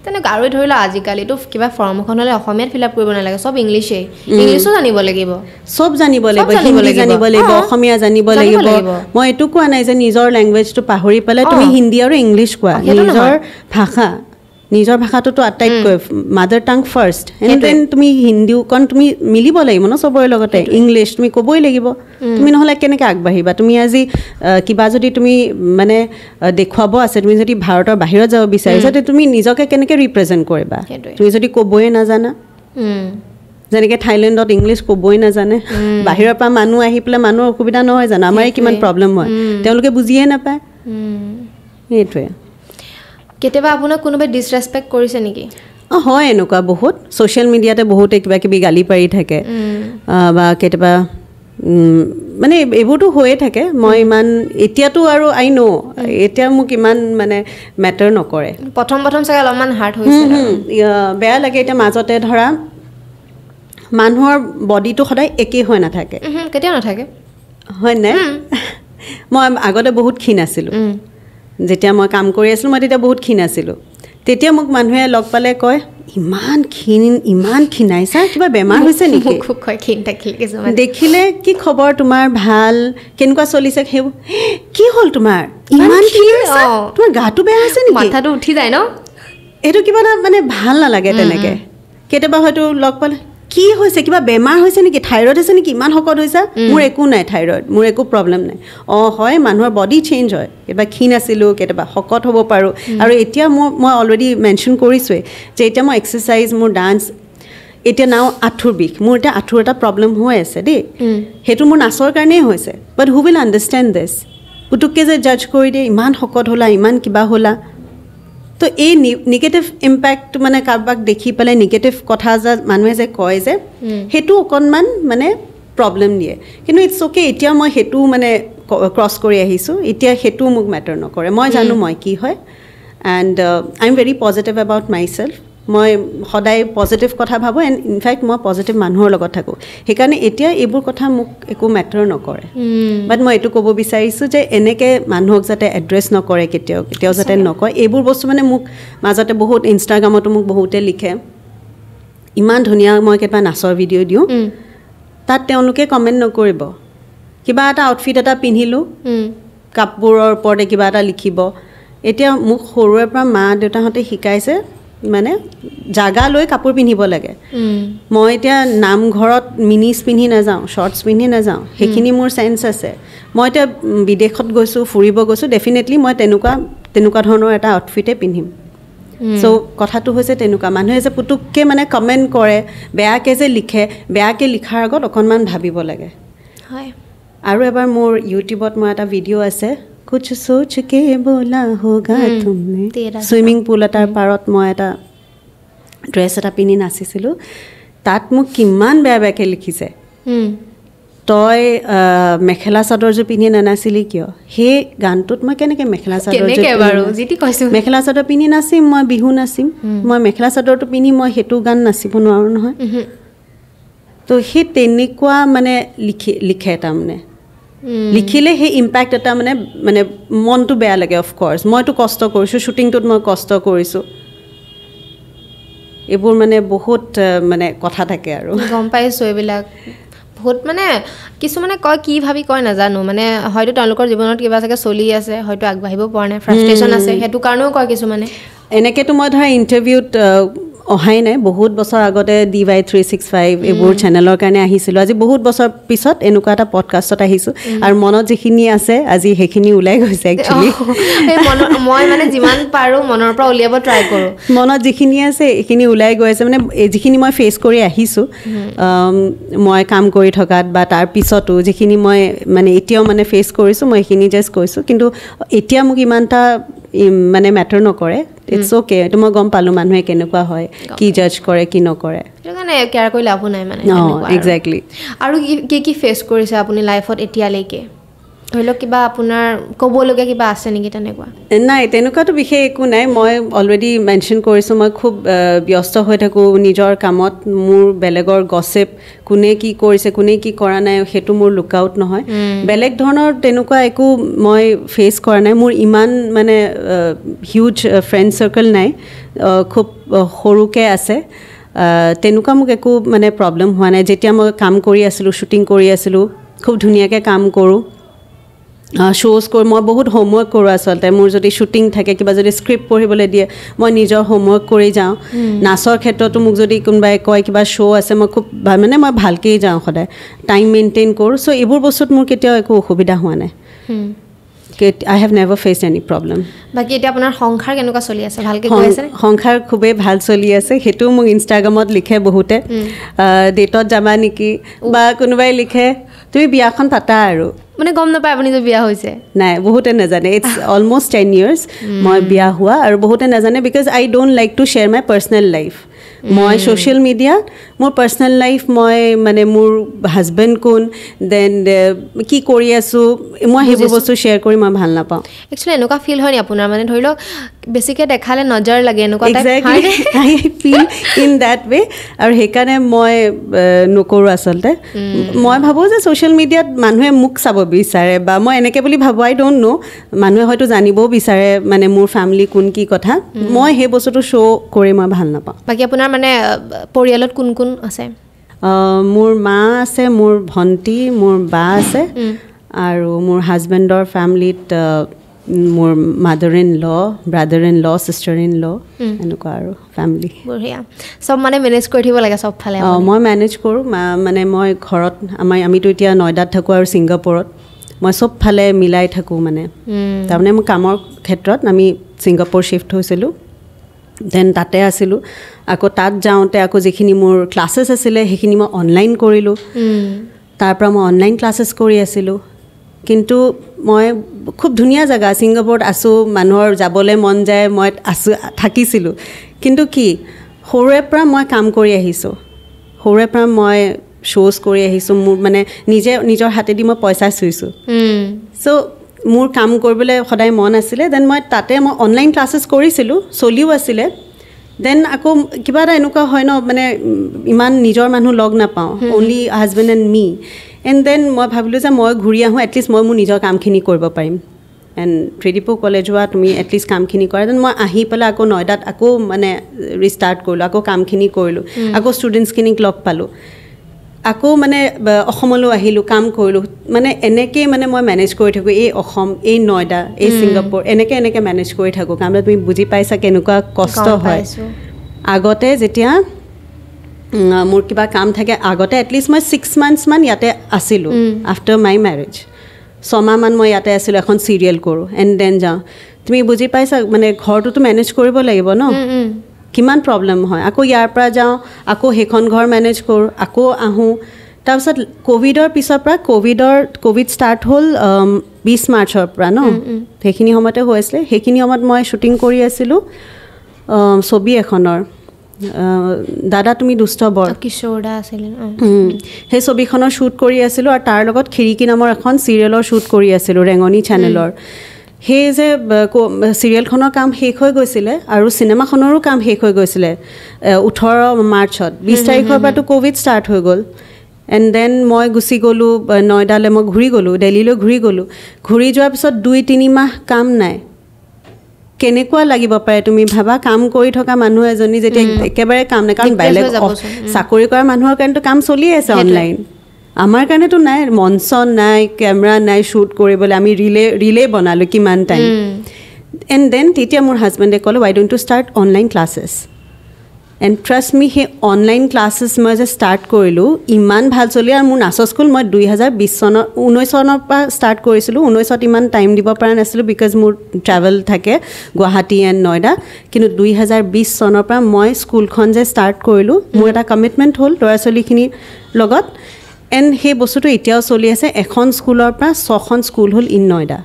[SPEAKER 1] তেনেকুৱা আৰু
[SPEAKER 2] ধৰি লওক আজিকালিতো কিবা ফৰ্ম এখন হ'লে অসমীয়াত ফিল আপ কৰিব নালাগে চব ইংলিছেই ইংলিছো জানিব লাগিব
[SPEAKER 1] চব জানিব লাগিব হিন্দী জানিব লাগিব অসমীয়া জানিব লাগিব মই এইটো কোৱা নাই যে নিজৰ লেংগুৱেজটো পাহৰি পেলাই তুমি হিন্দী আৰু ইংলিছ কোৱা নিজৰ ভাষা নিজৰ ভাষাটোতো আটাইতকৈ মাডাৰ টাং ফাৰ্ষ্ট এনিটাইম তুমি হিন্দীও কাৰণ তুমি মিলিব লাগিব ন চবৰে লগতে ইংলিছ তুমি ক'বই লাগিব তুমি নহ'লে কেনেকৈ আগবাঢ়িবা তুমি আজি কিবা যদি তুমি মানে দেখুৱাব আছে তুমি যদি ভাৰতৰ বাহিৰত যাব বিচাৰিছা তে তুমি নিজকে কেনেকৈ ৰিপ্ৰেজেণ্ট কৰিবা তুমি যদি ক'বই নাজানা যেনেকৈ থাইলেণ্ডত ইংলিছ ক'বই নাজানে বাহিৰৰ পৰা মানুহ আহি পেলাই মানুহৰ অসুবিধা নহয় জানো আমাৰে কিমান প্ৰব্লেম হয় তেওঁলোকে বুজিয়ে নাপায় সেইটোৱে
[SPEAKER 2] কেতিয়াবা আপোনাক কোনোবাই ডিছৰেচপেক্ট কৰিছে নেকি
[SPEAKER 1] অঁ হয় এনেকুৱা বহুত ছ'চিয়েল মিডিয়াতে বহুতে কিবা কিবি গালি পাৰি থাকে বা কেতিয়াবা মানে এইবোৰতো হৈয়ে থাকে মই ইমান এতিয়াতো আৰু আই ন' এতিয়া মোক ইমান মানে মেটাৰ নকৰে প্ৰথম প্ৰথম চাগে অলপমান হাৰ্ড হৈছে বেয়া লাগে এতিয়া মাজতে ধৰা মানুহৰ বডিটো সদায় একেই হৈ নাথাকে কেতিয়াও নাথাকে হয়নে মই আগতে বহুত ক্ষীণ আছিলোঁ যেতিয়া মই কাম কৰি আছিলোঁ মই তেতিয়া বহুত ক্ষীণ আছিলোঁ তেতিয়া মোক মানুহে লগ পালে কয় ইমান ক্ষীণ ইমান ক্ষীণাই চাই কিবা বেমাৰ হৈছে নেকি ক্ষীণ থাকিলে কিছুমান দেখিলে কি খবৰ তোমাৰ ভাল কেনেকুৱা চলিছে সেইবোৰ কি হ'ল তোমাৰ ইমান তোমাৰ গাটো বেয়া আছে নেকি মাথাটো উঠি যায় ন এইটো কিবা এটা মানে ভাল নালাগে তেনেকৈ কেতিয়াবা হয়তো লগ পালে কি হৈছে কিবা বেমাৰ হৈছে নেকি থাইৰয়ড হৈছে নেকি ইমান শকত হৈছে মোৰ একো নাই থাইৰয়ড মোৰ একো প্ৰব্লেম নাই অঁ হয় মানুহৰ বডি চেঞ্জ হয় কেতিয়াবা ক্ষীণ আছিলোঁ কেতিয়াবা শকত হ'ব পাৰোঁ আৰু এতিয়া মোৰ মই অলৰেডি মেনশ্যন কৰিছোৱেই যে এতিয়া মই এক্সাৰচাইজ মোৰ ডান্স এতিয়া নাও আঁঠুৰ বিষ মোৰ এতিয়া আঁঠুৰ এটা প্ৰব্লেম হৈ আছে দেই সেইটো মোৰ নাচৰ কাৰণেই হৈছে বাট হু উইল আণ্ডাৰষ্টেণ্ড দিছ পুতুককৈ যে জাজ কৰি দিয়ে ইমান শকত হ'লা ইমান কিবা হ'লা তো এই নিগেটিভ ইম্পেক্ট মানে কাৰোবাক দেখি পেলাই নিগেটিভ কথা যে মানুহে যে কয় যে সেইটো অকণমান মানে প্ৰব্লেম দিয়ে কিন্তু ইটছ অ'কে এতিয়া মই সেইটো মানে ক্ৰছ কৰি আহিছোঁ এতিয়া সেইটোও মোক মেটাৰ নকৰে মই জানো মই কি হয় and I am very positive about myself মই সদায় পজিটিভ কথা ভাবোঁ এণ্ড ইনফেক্ট মই পজিটিভ মানুহৰ লগত থাকোঁ সেইকাৰণে এতিয়া এইবোৰ কথা মোক একো মেটাৰ নকৰে বাট মই এইটো ক'ব বিচাৰিছোঁ যে এনেকৈ মানুহক যাতে এড্ৰেছ নকৰে কেতিয়াও কেতিয়াও যাতে নকয় এইবোৰ বস্তু মানে মোক মাজতে বহুত ইনষ্টাগ্ৰামতো মোক বহুতে লিখে ইমান ধুনীয়া মই কেতিয়াবা নাচৰ ভিডিঅ' দিওঁ তাত তেওঁলোকে কমেণ্ট নকৰিব কিবা এটা আউটফিট এটা পিন্ধিলোঁ কাপোৰৰ ওপৰতে কিবা এটা লিখিব এতিয়া মোক সৰুৰে পৰা মা দেউতাহঁতে শিকাইছে মানে জাগা লৈ কাপোৰ পিন্ধিব লাগে মই এতিয়া নামঘৰত মিনিজ পিন্ধি নাযাওঁ শ্বৰ্টছ পিন্ধি নাযাওঁ সেইখিনি মোৰ চেন্স আছে মই এতিয়া বিদেশত গৈছোঁ ফুৰিব গৈছোঁ ডেফিনেটলি মই তেনেকুৱা তেনেকুৱা ধৰণৰ এটা আউটফিটে পিন্ধিম চ' কথাটো হৈছে তেনেকুৱা মানুহে যে পুতুককৈ মানে কমেণ্ট কৰে বেয়াকৈ যে লিখে বেয়াকৈ লিখাৰ আগত অকণমান ভাবিব লাগে আৰু এবাৰ মোৰ ইউটিউবত মই এটা ভিডিঅ' আছে কুছ সোচ কে বোলা হোগা তুমি সুইমিং পুল এটাৰ পাৰত মই এটা ড্ৰেছ এটা পিন্ধি নাচিছিলোঁ তাত মোক কিমান বেয়া বেয়াকৈ লিখিছে তই মেখেলা চাদৰযোৰ পিন্ধি নানাচিলি কিয় সেই গানটোত মই কেনেকৈ মেখেলা চাদৰ মেখেলা চাদৰ পিন্ধি নাচিম মই বিহু নাচিম মই মেখেলা চাদৰটো পিন্ধি মই সেইটো গান নাচিব নোৱাৰোঁ নহয় তো সেই তেনেকুৱা মানে লিখি লিখে তাৰমানে Mm. লিখিলে সেই ইম্পেক্ট এটা মানে মানে মনটো বেয়া লাগে অফক'ৰ্চ মইতো কষ্ট কৰিছোঁ শ্বুটিংটোত মই কষ্ট কৰিছোঁ এইবোৰ মানে বহুত মানে কথা থাকে আৰু
[SPEAKER 2] গম পাইছোঁ এইবিলাক বহুত মানে কিছুমানে কয় কি ভাবি কয় নাজানো মানে হয়তো তেওঁলোকৰ জীৱনত কিবা চাগে চলি আছে হয়তো আগবাঢ়িব পৰা নাই ফ্ৰাষ্ট্ৰেশ্যন mm. আছে সেইটো কাৰণেও কয় কিছুমানে
[SPEAKER 1] এনেকৈতো মই ধৰা ইণ্টাৰভিউত অহাই নাই বহুত বছৰ আগতে D Y three six five এইবোৰ চেনেলৰ কাৰণে আহিছিলোঁ আজি বহুত বছৰ পিছত এনেকুৱা এটা পডকাষ্টত আহিছোঁ আৰু মনত যিখিনি আছে আজি সেইখিনি ওলাই গৈছে একচুৱেলি
[SPEAKER 2] মই মানে যিমান পাৰোঁ মনৰ পৰা উলিয়াব ট্ৰাই কৰোঁ
[SPEAKER 1] মনত যিখিনি আছে এইখিনি ওলাই গৈ আছে মানে যিখিনি মই ফেচ কৰি আহিছোঁ মই কাম কৰি থকাত বা তাৰ পিছতো যিখিনি মই মানে এতিয়াও মানে ফেচ কৰিছোঁ মই সেইখিনি জাষ্ট কৈছোঁ কিন্তু এতিয়া মোক ইমান এটা মানে মেটাৰ নকৰে ইটছ অ'কে তো মই গম পালোঁ মানুহে কেনেকুৱা হয় কি জাজ কৰে কি নকৰে
[SPEAKER 2] কেয়াৰ কৰি লাভো নাই মানে আৰু কি কি ফেচ কৰিছে আপুনি লাইফত এতিয়ালৈকে ধৰি লওক কিবা আপোনাৰ ক'বলগীয়া কিবা আছে নেকি তেনেকুৱা
[SPEAKER 1] নাই তেনেকুৱাতো বিশেষ একো নাই মই অলৰেডি মেনশ্যন কৰিছোঁ মই খুব ব্যস্ত হৈ থাকোঁ নিজৰ কামত মোৰ বেলেগৰ গছেপ কোনে কি কৰিছে কোনে কি কৰা নাই সেইটো মোৰ লুক আউট নহয় বেলেগ ধৰণৰ তেনেকুৱা একো মই ফেচ কৰা নাই মোৰ ইমান মানে হিউজ ফ্ৰেণ্ড চাৰ্কল নাই খুব সৰুকৈ আছে তেনেকুৱা মোক একো মানে প্ৰব্লেম হোৱা নাই যেতিয়া মই কাম কৰি আছিলোঁ শ্বুটিং কৰি আছিলোঁ খুব ধুনীয়াকৈ কাম কৰোঁ শ্ব'জ কৰোঁ মই বহুত হোমৱৰ্ক কৰোঁ আচলতে মোৰ যদি শ্বুটিং থাকে কিবা যদি স্ক্ৰিপ্ট পঢ়িবলৈ দিয়ে মই নিজৰ হোমৱৰ্ক কৰি যাওঁ নাচৰ ক্ষেত্ৰতো মোক যদি কোনোবাই কয় কিবা শ্ব' আছে মই খুব মানে মই ভালকেই যাওঁ সদায় টাইম মেইনটেইন কৰোঁ চ' এইবোৰ বস্তুত মোৰ কেতিয়াও একো অসুবিধা হোৱা নাই I have never face any problem
[SPEAKER 2] বাকী এতিয়া আপোনাৰ সংসাৰ কেনেকুৱা চলি আছে ভালকৈ
[SPEAKER 1] সংসাৰ খুবেই ভাল চলি আছে সেইটোও মোক ইনষ্টাগ্ৰামত লিখে বহুতে ডেটত যাবা নেকি বা কোনোবাই লিখে তুমি বিয়াখন পাতা আৰু মানে গম নাপায় আপুনি যে বিয়া হৈছে নাই বহুতে নাজানে ইটছ অলমষ্ট টেন ইয়াৰ্ছ মই বিয়া হোৱা আৰু বহুতে নাজানে because I don't like to share my personal life মই ছ'চিয়েল mm. মিডিয়াত মোৰ পাৰ্চনেল লাইফ মই মানে মোৰ হাজবেণ্ড কোন দেন uh, কি কৰি আছোঁ মই সেইবোৰ বস্তু শ্বেয়াৰ কৰি মই ভাল নাপাওঁ
[SPEAKER 2] একচুৱেলি এনেকুৱা ফিল হয় হয়নি আপোনাৰ মানে ধৰি লওক বেছিকে দেখালে নজৰ লাগে এনেকুৱা
[SPEAKER 1] আৰু সেইকাৰণে মই নকৰোঁ আচলতে মই ভাবোঁ যে ছ'চিয়েল মিডিয়াত মানুহে মোক চাব বিচাৰে বা মই এনেকৈ বুলি ভাবোঁ আই ডোণ্ট ন' মানুহে হয়তো জানিবও বিচাৰে মানে মোৰ ফেমিলি কোন কি কথা মই সেই বস্তুটো শ্ব' কৰি মই ভাল নাপাওঁ
[SPEAKER 2] বাকী আপোনাৰ মানে পৰিয়ালত কোন কোন আছে
[SPEAKER 1] মোৰ মা আছে মোৰ ভণ্টি মোৰ বা আছে আৰু মোৰ হাজবেণ্ডৰ ফেমিলিত মোৰ mother in law brother in law sister in law এনেকুৱা আৰু ফেমিলি
[SPEAKER 2] চব মানে মেনেজ কৰি থাকিব লাগে চবফালে অঁ
[SPEAKER 1] মই মেনেজ কৰোঁ মানে মই ঘৰত আমাৰ আমিতো এতিয়া নয়দাত থাকোঁ আৰু ছিংগাপুৰত মই চবফালে মিলাই থাকোঁ মানে hmm. তাৰমানে মোৰ কামৰ ক্ষেত্ৰত আমি ছিংগাপুৰ শ্বিফ্ট হৈছিলোঁ দেন তাতে আছিলোঁ আকৌ তাত যাওঁতে আকৌ যিখিনি মোৰ ক্লাছেছ আছিলে সেইখিনি মই অনলাইন কৰিলোঁ hmm. তাৰপৰা মই অনলাইন ক্লাছেছ কৰি আছিলোঁ কিন্তু মই খুব ধুনীয়া জেগা ছিংগাপুৰত আছোঁ মানুহৰ যাবলৈ মন যায় মই আছোঁ থাকিছিলোঁ কিন্তু কি সৰুৰে পৰা মই কাম কৰি আহিছোঁ সৰুৰে পৰা মই শ্ব'জ কৰি আহিছোঁ মোৰ মানে নিজে নিজৰ হাতেদি মই পইচা চুইছোঁ চ' মোৰ কাম কৰিবলৈ সদায় মন আছিলে দেন মই তাতে মই অনলাইন ক্লাছেছ কৰিছিলোঁ চলিও আছিলে দেন আকৌ কিবা এটা এনেকুৱা হয় ন মানে ইমান নিজৰ মানুহ লগ নাপাওঁ only husband and me and then মই ভাবিলোঁ যে মই ঘূৰি আহোঁ এটলিষ্ট মই মোৰ নিজৰ কামখিনি কৰিব পাৰিম এণ্ড ফ্ৰীদীপো ক'লে যোৱা তুমি এটলিষ্ট কামখিনি কৰা দেন মই আহি পেলাই আকৌ নয়দাত আকৌ মানে ৰিষ্টাৰ্ট কৰিলোঁ আকৌ কামখিনি কৰিলোঁ আকৌ ষ্টুডেণ্টছখিনিক লগ পালোঁ আকৌ মানে অসমলৈ আহিলোঁ কাম কৰিলোঁ মানে এনেকৈয়ে মানে মই মেনেজ কৰি থাকোঁ এই অসম এই নয়দা এই ছিংগাপুৰ এনেকৈ এনেকৈ মেনেজ কৰি থাকোঁ কাৰণ তুমি বুজি পাইছা কেনেকুৱা কষ্ট হয় আগতে যেতিয়া মোৰ কিবা কাম থাকে আগতে এটলিষ্ট মই ছিক্স মান্থছমান ইয়াতে আছিলোঁ আফটাৰ মাই মেৰেজ ছমাহমান মই ইয়াতে আছিলোঁ এখন চিৰিয়েল কৰোঁ এণ্ড দেন যাওঁ তুমি বুজি পাইছা মানে ঘৰটোতো মেনেজ কৰিব লাগিব ন কিমান প্ৰব্লেম হয় আকৌ ইয়াৰ পৰা যাওঁ আকৌ সেইখন ঘৰ মেনেজ কৰোঁ আকৌ আহোঁ তাৰপিছত ক'ভিডৰ পিছৰ পৰা ক'ভিডৰ ক'ভিড ষ্টাৰ্ট হ'ল বিছ মাৰ্চৰ পৰা ন সেইখিনি সময়তে হৈ আছিলে সেইখিনি সময়ত মই শ্বুটিং কৰি আছিলোঁ ছবি এখনৰ দাদা তুমি দুষ্ট বৰ
[SPEAKER 2] কিশোৰ দা আছিলে
[SPEAKER 1] সেই ছবিখনৰ শ্বুট কৰি আছিলোঁ আৰু তাৰ লগত খিৰিকী নামৰ এখন চিৰিয়েলৰ শ্বুট কৰি আছিলোঁ ৰেঙনি চেনেলৰ সেই যে চিৰিয়েলখনৰ কাম শেষ হৈ গৈছিলে আৰু চিনেমাখনৰো কাম শেষ হৈ গৈছিলে ওঠৰ মাৰ্চত বিছ তাৰিখৰ পৰাতো ক'ভিড ষ্টাৰ্ট হৈ গ'ল এণ্ড দেন মই গুচি গ'লোঁ নয়দালৈ মই ঘূৰি গ'লোঁ দেলহিলৈ ঘূৰি গ'লোঁ ঘূৰি যোৱাৰ পিছত দুই তিনিমাহ কাম নাই কেনেকুৱা লাগিব পাৰে তুমি ভাবা কাম কৰি থকা মানুহ এজনী যেতিয়া একেবাৰে কাম নাই কাৰণ বেলেগ চাকৰি কৰা মানুহৰ কাৰণেতো কাম চলিয়ে আছে অনলাইন আমাৰ কাৰণেতো নাই মঞ্চ নাই কেমেৰা নাই শ্বুট কৰিবলৈ আমি ৰিলে ৰিলে বনালোঁ কিমান টাইম এণ্ড দেন তেতিয়া মোৰ হাজবেণ্ডে ক'লে why don't to start online classes and trust me সেই অনলাইন ক্লাছেছ মই যে ষ্টাৰ্ট কৰিলোঁ ইমান ভাল চলি আৰু মোৰ নাচৰ স্কুল মই দুই হাজাৰ বিছ চনৰ ঊনৈছ চনৰ পৰা ষ্টাৰ্ট কৰিছিলোঁ ঊনৈছত ইমান টাইম দিব পৰা নাছিলোঁ বিকজ মোৰ ট্ৰেভেল থাকে গুৱাহাটী এণ্ড নয়দা কিন্তু দুই হাজাৰ বিছ চনৰ পৰা মই স্কুলখন যে ষ্টাৰ্ট কৰিলোঁ মোৰ এটা কমিটমেণ্ট হ'ল ল'ৰা ছোৱালীখিনিৰ লগত এণ্ড সেই বস্তুটো এতিয়াও চলি আছে এখন স্কুলৰ পৰা ছখন স্কুল হ'ল ইন নয়দা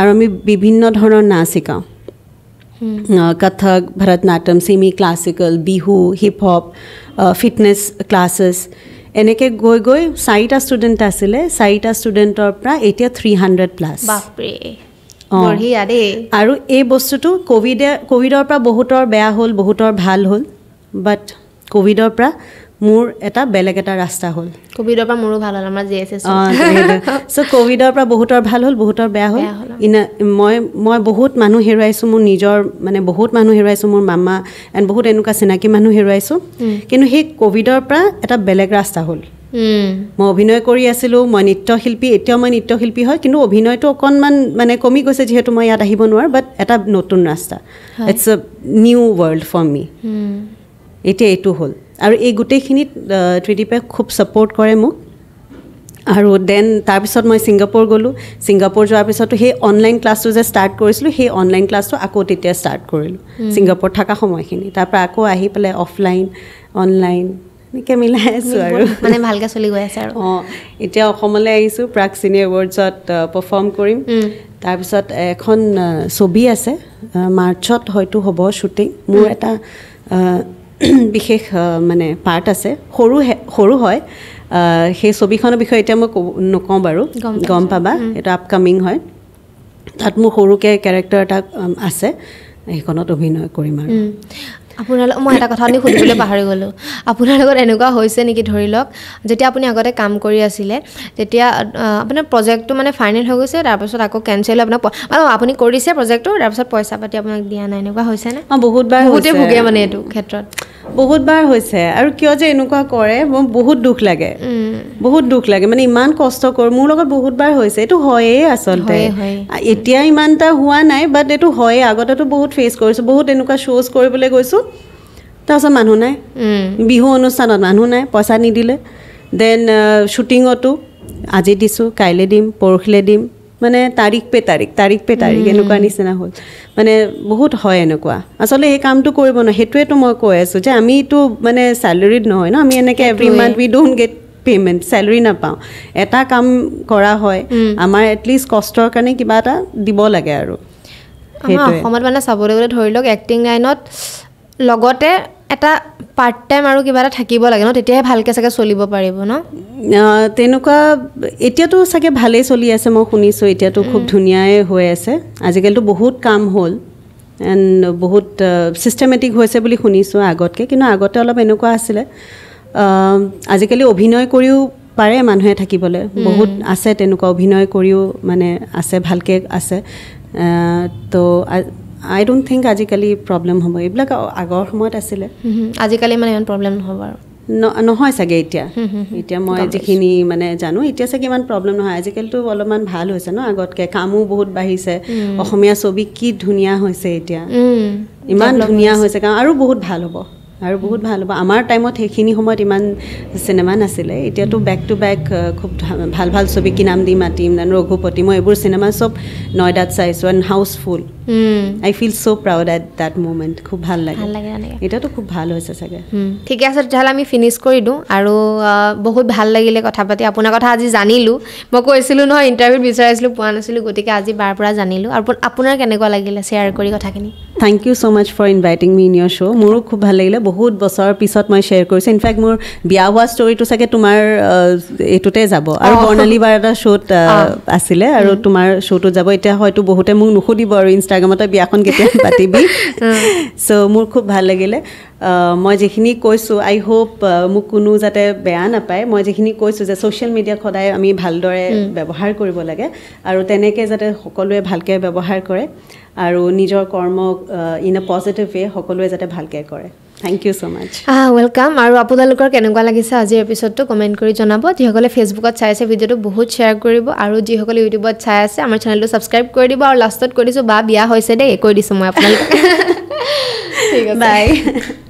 [SPEAKER 1] আৰু আমি বিভিন্ন ধৰণৰ নাচ শিকাওঁ Kathak Bharatanatyam semi classical Bihu hip hop fitness classes এনেকৈ গৈ গৈ চাৰিটা ষ্টুডেণ্ট আছিলে চাৰিটা ষ্টুডেণ্টৰ পৰা এতিয়া থ্ৰী হাণ্ড্ৰেড প্লাছ আৰু এই বস্তুটো ক'ভিডে ক'ভিডৰ পৰা বহুতৰ বেয়া হ'ল বহুতৰ ভাল হ'ল বাট ক'ভিডৰ পৰা মোৰ এটা বেলেগ এটা ৰাস্তা হ'ল
[SPEAKER 2] ক'ভিডৰ পৰা মোৰো ভাল হ'ল আমাৰ জি এছ এছ
[SPEAKER 1] চ' ক'ভিডৰ পৰা বহুতৰ ভাল হ'ল বহুতৰ বেয়া হ'ল ইন মই মই বহুত মানুহ হেৰুৱাইছোঁ মোৰ নিজৰ মানে বহুত মানুহ হেৰুৱাইছোঁ মোৰ মামা এণ্ড বহুত এনেকুৱা চিনাকি মানুহ হেৰুৱাইছোঁ কিন্তু সেই ক'ভিডৰ পৰা এটা বেলেগ ৰাস্তা হ'ল মই অভিনয় কৰি আছিলোঁ মই নৃত্যশিল্পী এতিয়াও মই নৃত্যশিল্পী হয় কিন্তু অভিনয়টো অকণমান মানে কমি গৈছে যিহেতু মই ইয়াত আহিব নোৱাৰোঁ বাট এটা নতুন ৰাস্তা it's a new world for me এতিয়া এইটো হ'ল আৰু এই গোটেইখিনিত ত্ৰিদীপে খুব ছাপৰ্ট কৰে মোক আৰু দেন তাৰপিছত মই ছিংগাপুৰ গ'লোঁ ছিংগাপুৰ যোৱাৰ পিছতো সেই অনলাইন ক্লাছটো যে ষ্টাৰ্ট কৰিছিলোঁ সেই অনলাইন ক্লাছটো আকৌ তেতিয়া ষ্টাৰ্ট কৰিলোঁ ছিংগাপুৰ থকা সময়খিনি তাৰপৰা আকৌ আহি পেলাই অফলাইন অনলাইন এনেকৈ মিলাই আছোঁ আৰু মানে ভালকৈ চলি গৈ আছে আৰু অঁ এতিয়া অসমলৈ আহিছোঁ প্ৰাক চিনি এৱাৰ্ডছত পাৰফৰ্ম কৰিম তাৰপিছত এখন ছবি আছে মাৰ্চত হয়তো হ'ব শ্বুটিং মোৰ এটা বিশেষ মানে পাৰ্ট আছে সৰু সৰু হয় সেই ছবিখনৰ বিষয়ে এতিয়া মই ক'ব নকওঁ বাৰু গম পাবা এইটো আপকামিং হয় তাত মোৰ সৰুকৈ কেৰেক্টাৰ এটা আছে সেইখনত অভিনয় কৰিম আৰু
[SPEAKER 2] আপোনালোক মই এটা কথা আমি সুধিবলৈ পাহৰি গ'লোঁ আপোনাৰ লগত এনেকুৱা হৈছে নেকি ধৰি লওক যেতিয়া আপুনি আগতে কাম কৰি আছিলে তেতিয়া আপোনাৰ প্ৰজেক্টটো মানে ফাইনেল হৈ গৈছে তাৰপিছত আকৌ কেঞ্চেল হৈ আপোনাক মানে আপুনি কৰিছে প্ৰজেক্টটো তাৰপিছত পইচা পাতি আপোনাক দিয়া নাই এনেকুৱা হৈছেনে অঁ বহুতবাৰ বহুতেই ভোগে মানে
[SPEAKER 1] এইটো ক্ষেত্ৰত বহুতবাৰ হৈছে আৰু কিয় যে এনেকুৱা কৰে মোৰ বহুত দুখ লাগে বহুত দুখ লাগে মানে ইমান কষ্ট কৰোঁ মোৰ লগত বহুতবাৰ হৈছে এইটো হয়েই আচলতে এতিয়া ইমান এটা হোৱা নাই বাট এইটো হয়েই আগতেতো বহুত ফেচ কৰিছোঁ বহুত এনেকুৱা শ্ব'জ কৰিবলৈ গৈছোঁ তাৰপাছত মানুহ নাই বিহু অনুষ্ঠানত মানুহ নাই পইচা নিদিলে দেন শ্বুটিঙতো আজি দিছোঁ কাইলৈ দিম পৰহিলৈ দিম মানে তাৰিখ পে তাৰিখ তাৰিখ পে তাৰিখ এনেকুৱা নিচিনা হ'ল মানে বহুত হয় এনেকুৱা আচলতে সেই কামটো কৰিব নোৱাৰোঁ সেইটোৱেতো মই কৈ আছোঁ যে আমিতো মানে চেলেৰিড নহয় ন আমি এনেকৈ every month we don't get payment salary নাপাওঁ এটা কাম কৰা হয় আমাৰ এটলিষ্ট কষ্টৰ কাৰণে কিবা এটা দিব লাগে আৰু অসমত
[SPEAKER 2] মানে চাবলৈ গ'লে ধৰি লওক এক্টিং লাইনত লগতে এটা পাৰ্ট টাইম আৰু কিবা এটা থাকিব লাগে ন তেতিয়াহে ভালকৈ চাগে চলিব পাৰিব ন
[SPEAKER 1] তেনেকুৱা এতিয়াতো চাগে ভালেই চলি আছে মই শুনিছোঁ এতিয়াতো খুব ধুনীয়াই হৈ আছে আজিকালিতো বহুত কাম হ'ল এণ্ড বহুত ছিষ্টেমেটিক হৈছে বুলি শুনিছোঁ আগতকৈ কিন্তু আগতে অলপ এনেকুৱা আছিলে আজিকালি অভিনয় কৰিও পাৰে মানুহে থাকিবলৈ বহুত আছে তেনেকুৱা অভিনয় কৰিও মানে আছে ভালকৈ আছে তো আই ডোণ্ট থিংক আজিকালি প্ৰব্লেম হ'ব এইবিলাক আগৰ সময়ত আছিলে
[SPEAKER 2] আজিকালি মানে ইমান প্ৰব্লেম নহ'ব আৰু
[SPEAKER 1] নহয় চাগে এতিয়া এতিয়া মই যিখিনি মানে জানো এতিয়া চাগে ইমান প্ৰব্লেম নহয় আজিকালিতো অলপমান ভাল হৈছে ন আগতকে কামো বহুত বাঢ়িছে অসমীয়া ছবি কি ধুনীয়া হৈছে এতিয়া ইমান ধুনীয়া হৈছে কাৰণ আৰু বহুত ভাল হ'ব আৰু বহুত ভাল হ'ব আমাৰ টাইমত সেইখিনি সময়ত ইমান চিনেমা নাছিলে এতিয়াতো বেক টু বেক খুব ভাল ভাল ছবি কিনাম দি মাতিম ৰঘুপতি মই এইবোৰ চিনেমা চব নয়দাত চাইছোঁ and housefull I feel so' proud at that moment খুব ভাল লাগে এতিয়াতো খুব ভাল হৈছে চাগে hmm.
[SPEAKER 2] ঠিকে আছে তেতিয়াহ'লে আমি ফিনিছ কৰি দিওঁ আৰু বহুত ভাল লাগিলে কথা পাতি আপোনাৰ কথা আজি জানিলোঁ মই কৈছিলোঁ নহয় ইণ্টাৰভিউ বিচাৰিছিলোঁ পোৱা নাছিলোঁ গতিকে আজি বাৰ পৰা জানিলোঁ আৰু আপোনাৰ কেনেকুৱা লাগিলে শ্বেয়াৰ কৰি কথাখিনি
[SPEAKER 1] thank you so' much for inviting me in your show' মোৰো খুব ভাল লাগিলে বহুত বছৰৰ পিছত মই শ্বেয়াৰ কৰিছোঁ ইনফেক্ট মোৰ বিয়া হোৱা ষ্টৰিটো চাগে তোমাৰ এইটোতে যাব আৰু বৰ্ণালী বাৰ এটা শ্ব'ত আছিলে আৰু hmm। তোমাৰ শ্ব'টোত যাব এতিয়া হয়তো বহুতে মোক নুসুধিব আৰু ইনষ্টাগ্ৰাম আগে মই বিয়াখন কেতিয়া পাতিবি চ' মোৰ খুব ভাল লাগিলে মই যিখিনি কৈছোঁ আই হোপ মোক কোনো যাতে বেয়া নাপায় মই যিখিনি কৈছোঁ যে ছ'চিয়েল মিডিয়াক সদায় আমি ভালদৰে ব্যৱহাৰ কৰিব লাগে আৰু তেনেকৈ যাতে সকলোৱে ভালকৈ ব্যৱহাৰ কৰে আৰু নিজৰ কৰ্ম ইন এ পজিটিভ ৱে সকলোৱে যাতে ভালকৈ কৰে thank you so' much
[SPEAKER 2] welcome আৰু আপোনালোকৰ কেনেকুৱা লাগিছে আজিৰ এপিচডটো কমেণ্ট কৰি জনাব যিসকলে ফেচবুকত চাই আছে ভিডিঅ'টো বহুত শ্বেয়াৰ কৰিব আৰু যিসকলে ইউটিউবত চাই আছে আমাৰ চেনেলটো ছাবস্ক্ৰাইব কৰি দিব আৰু লাষ্টত কৈ দিছোঁ বা বিয়া হৈছে দেই কৈ দিছোঁ মই আপোনালোকক বাই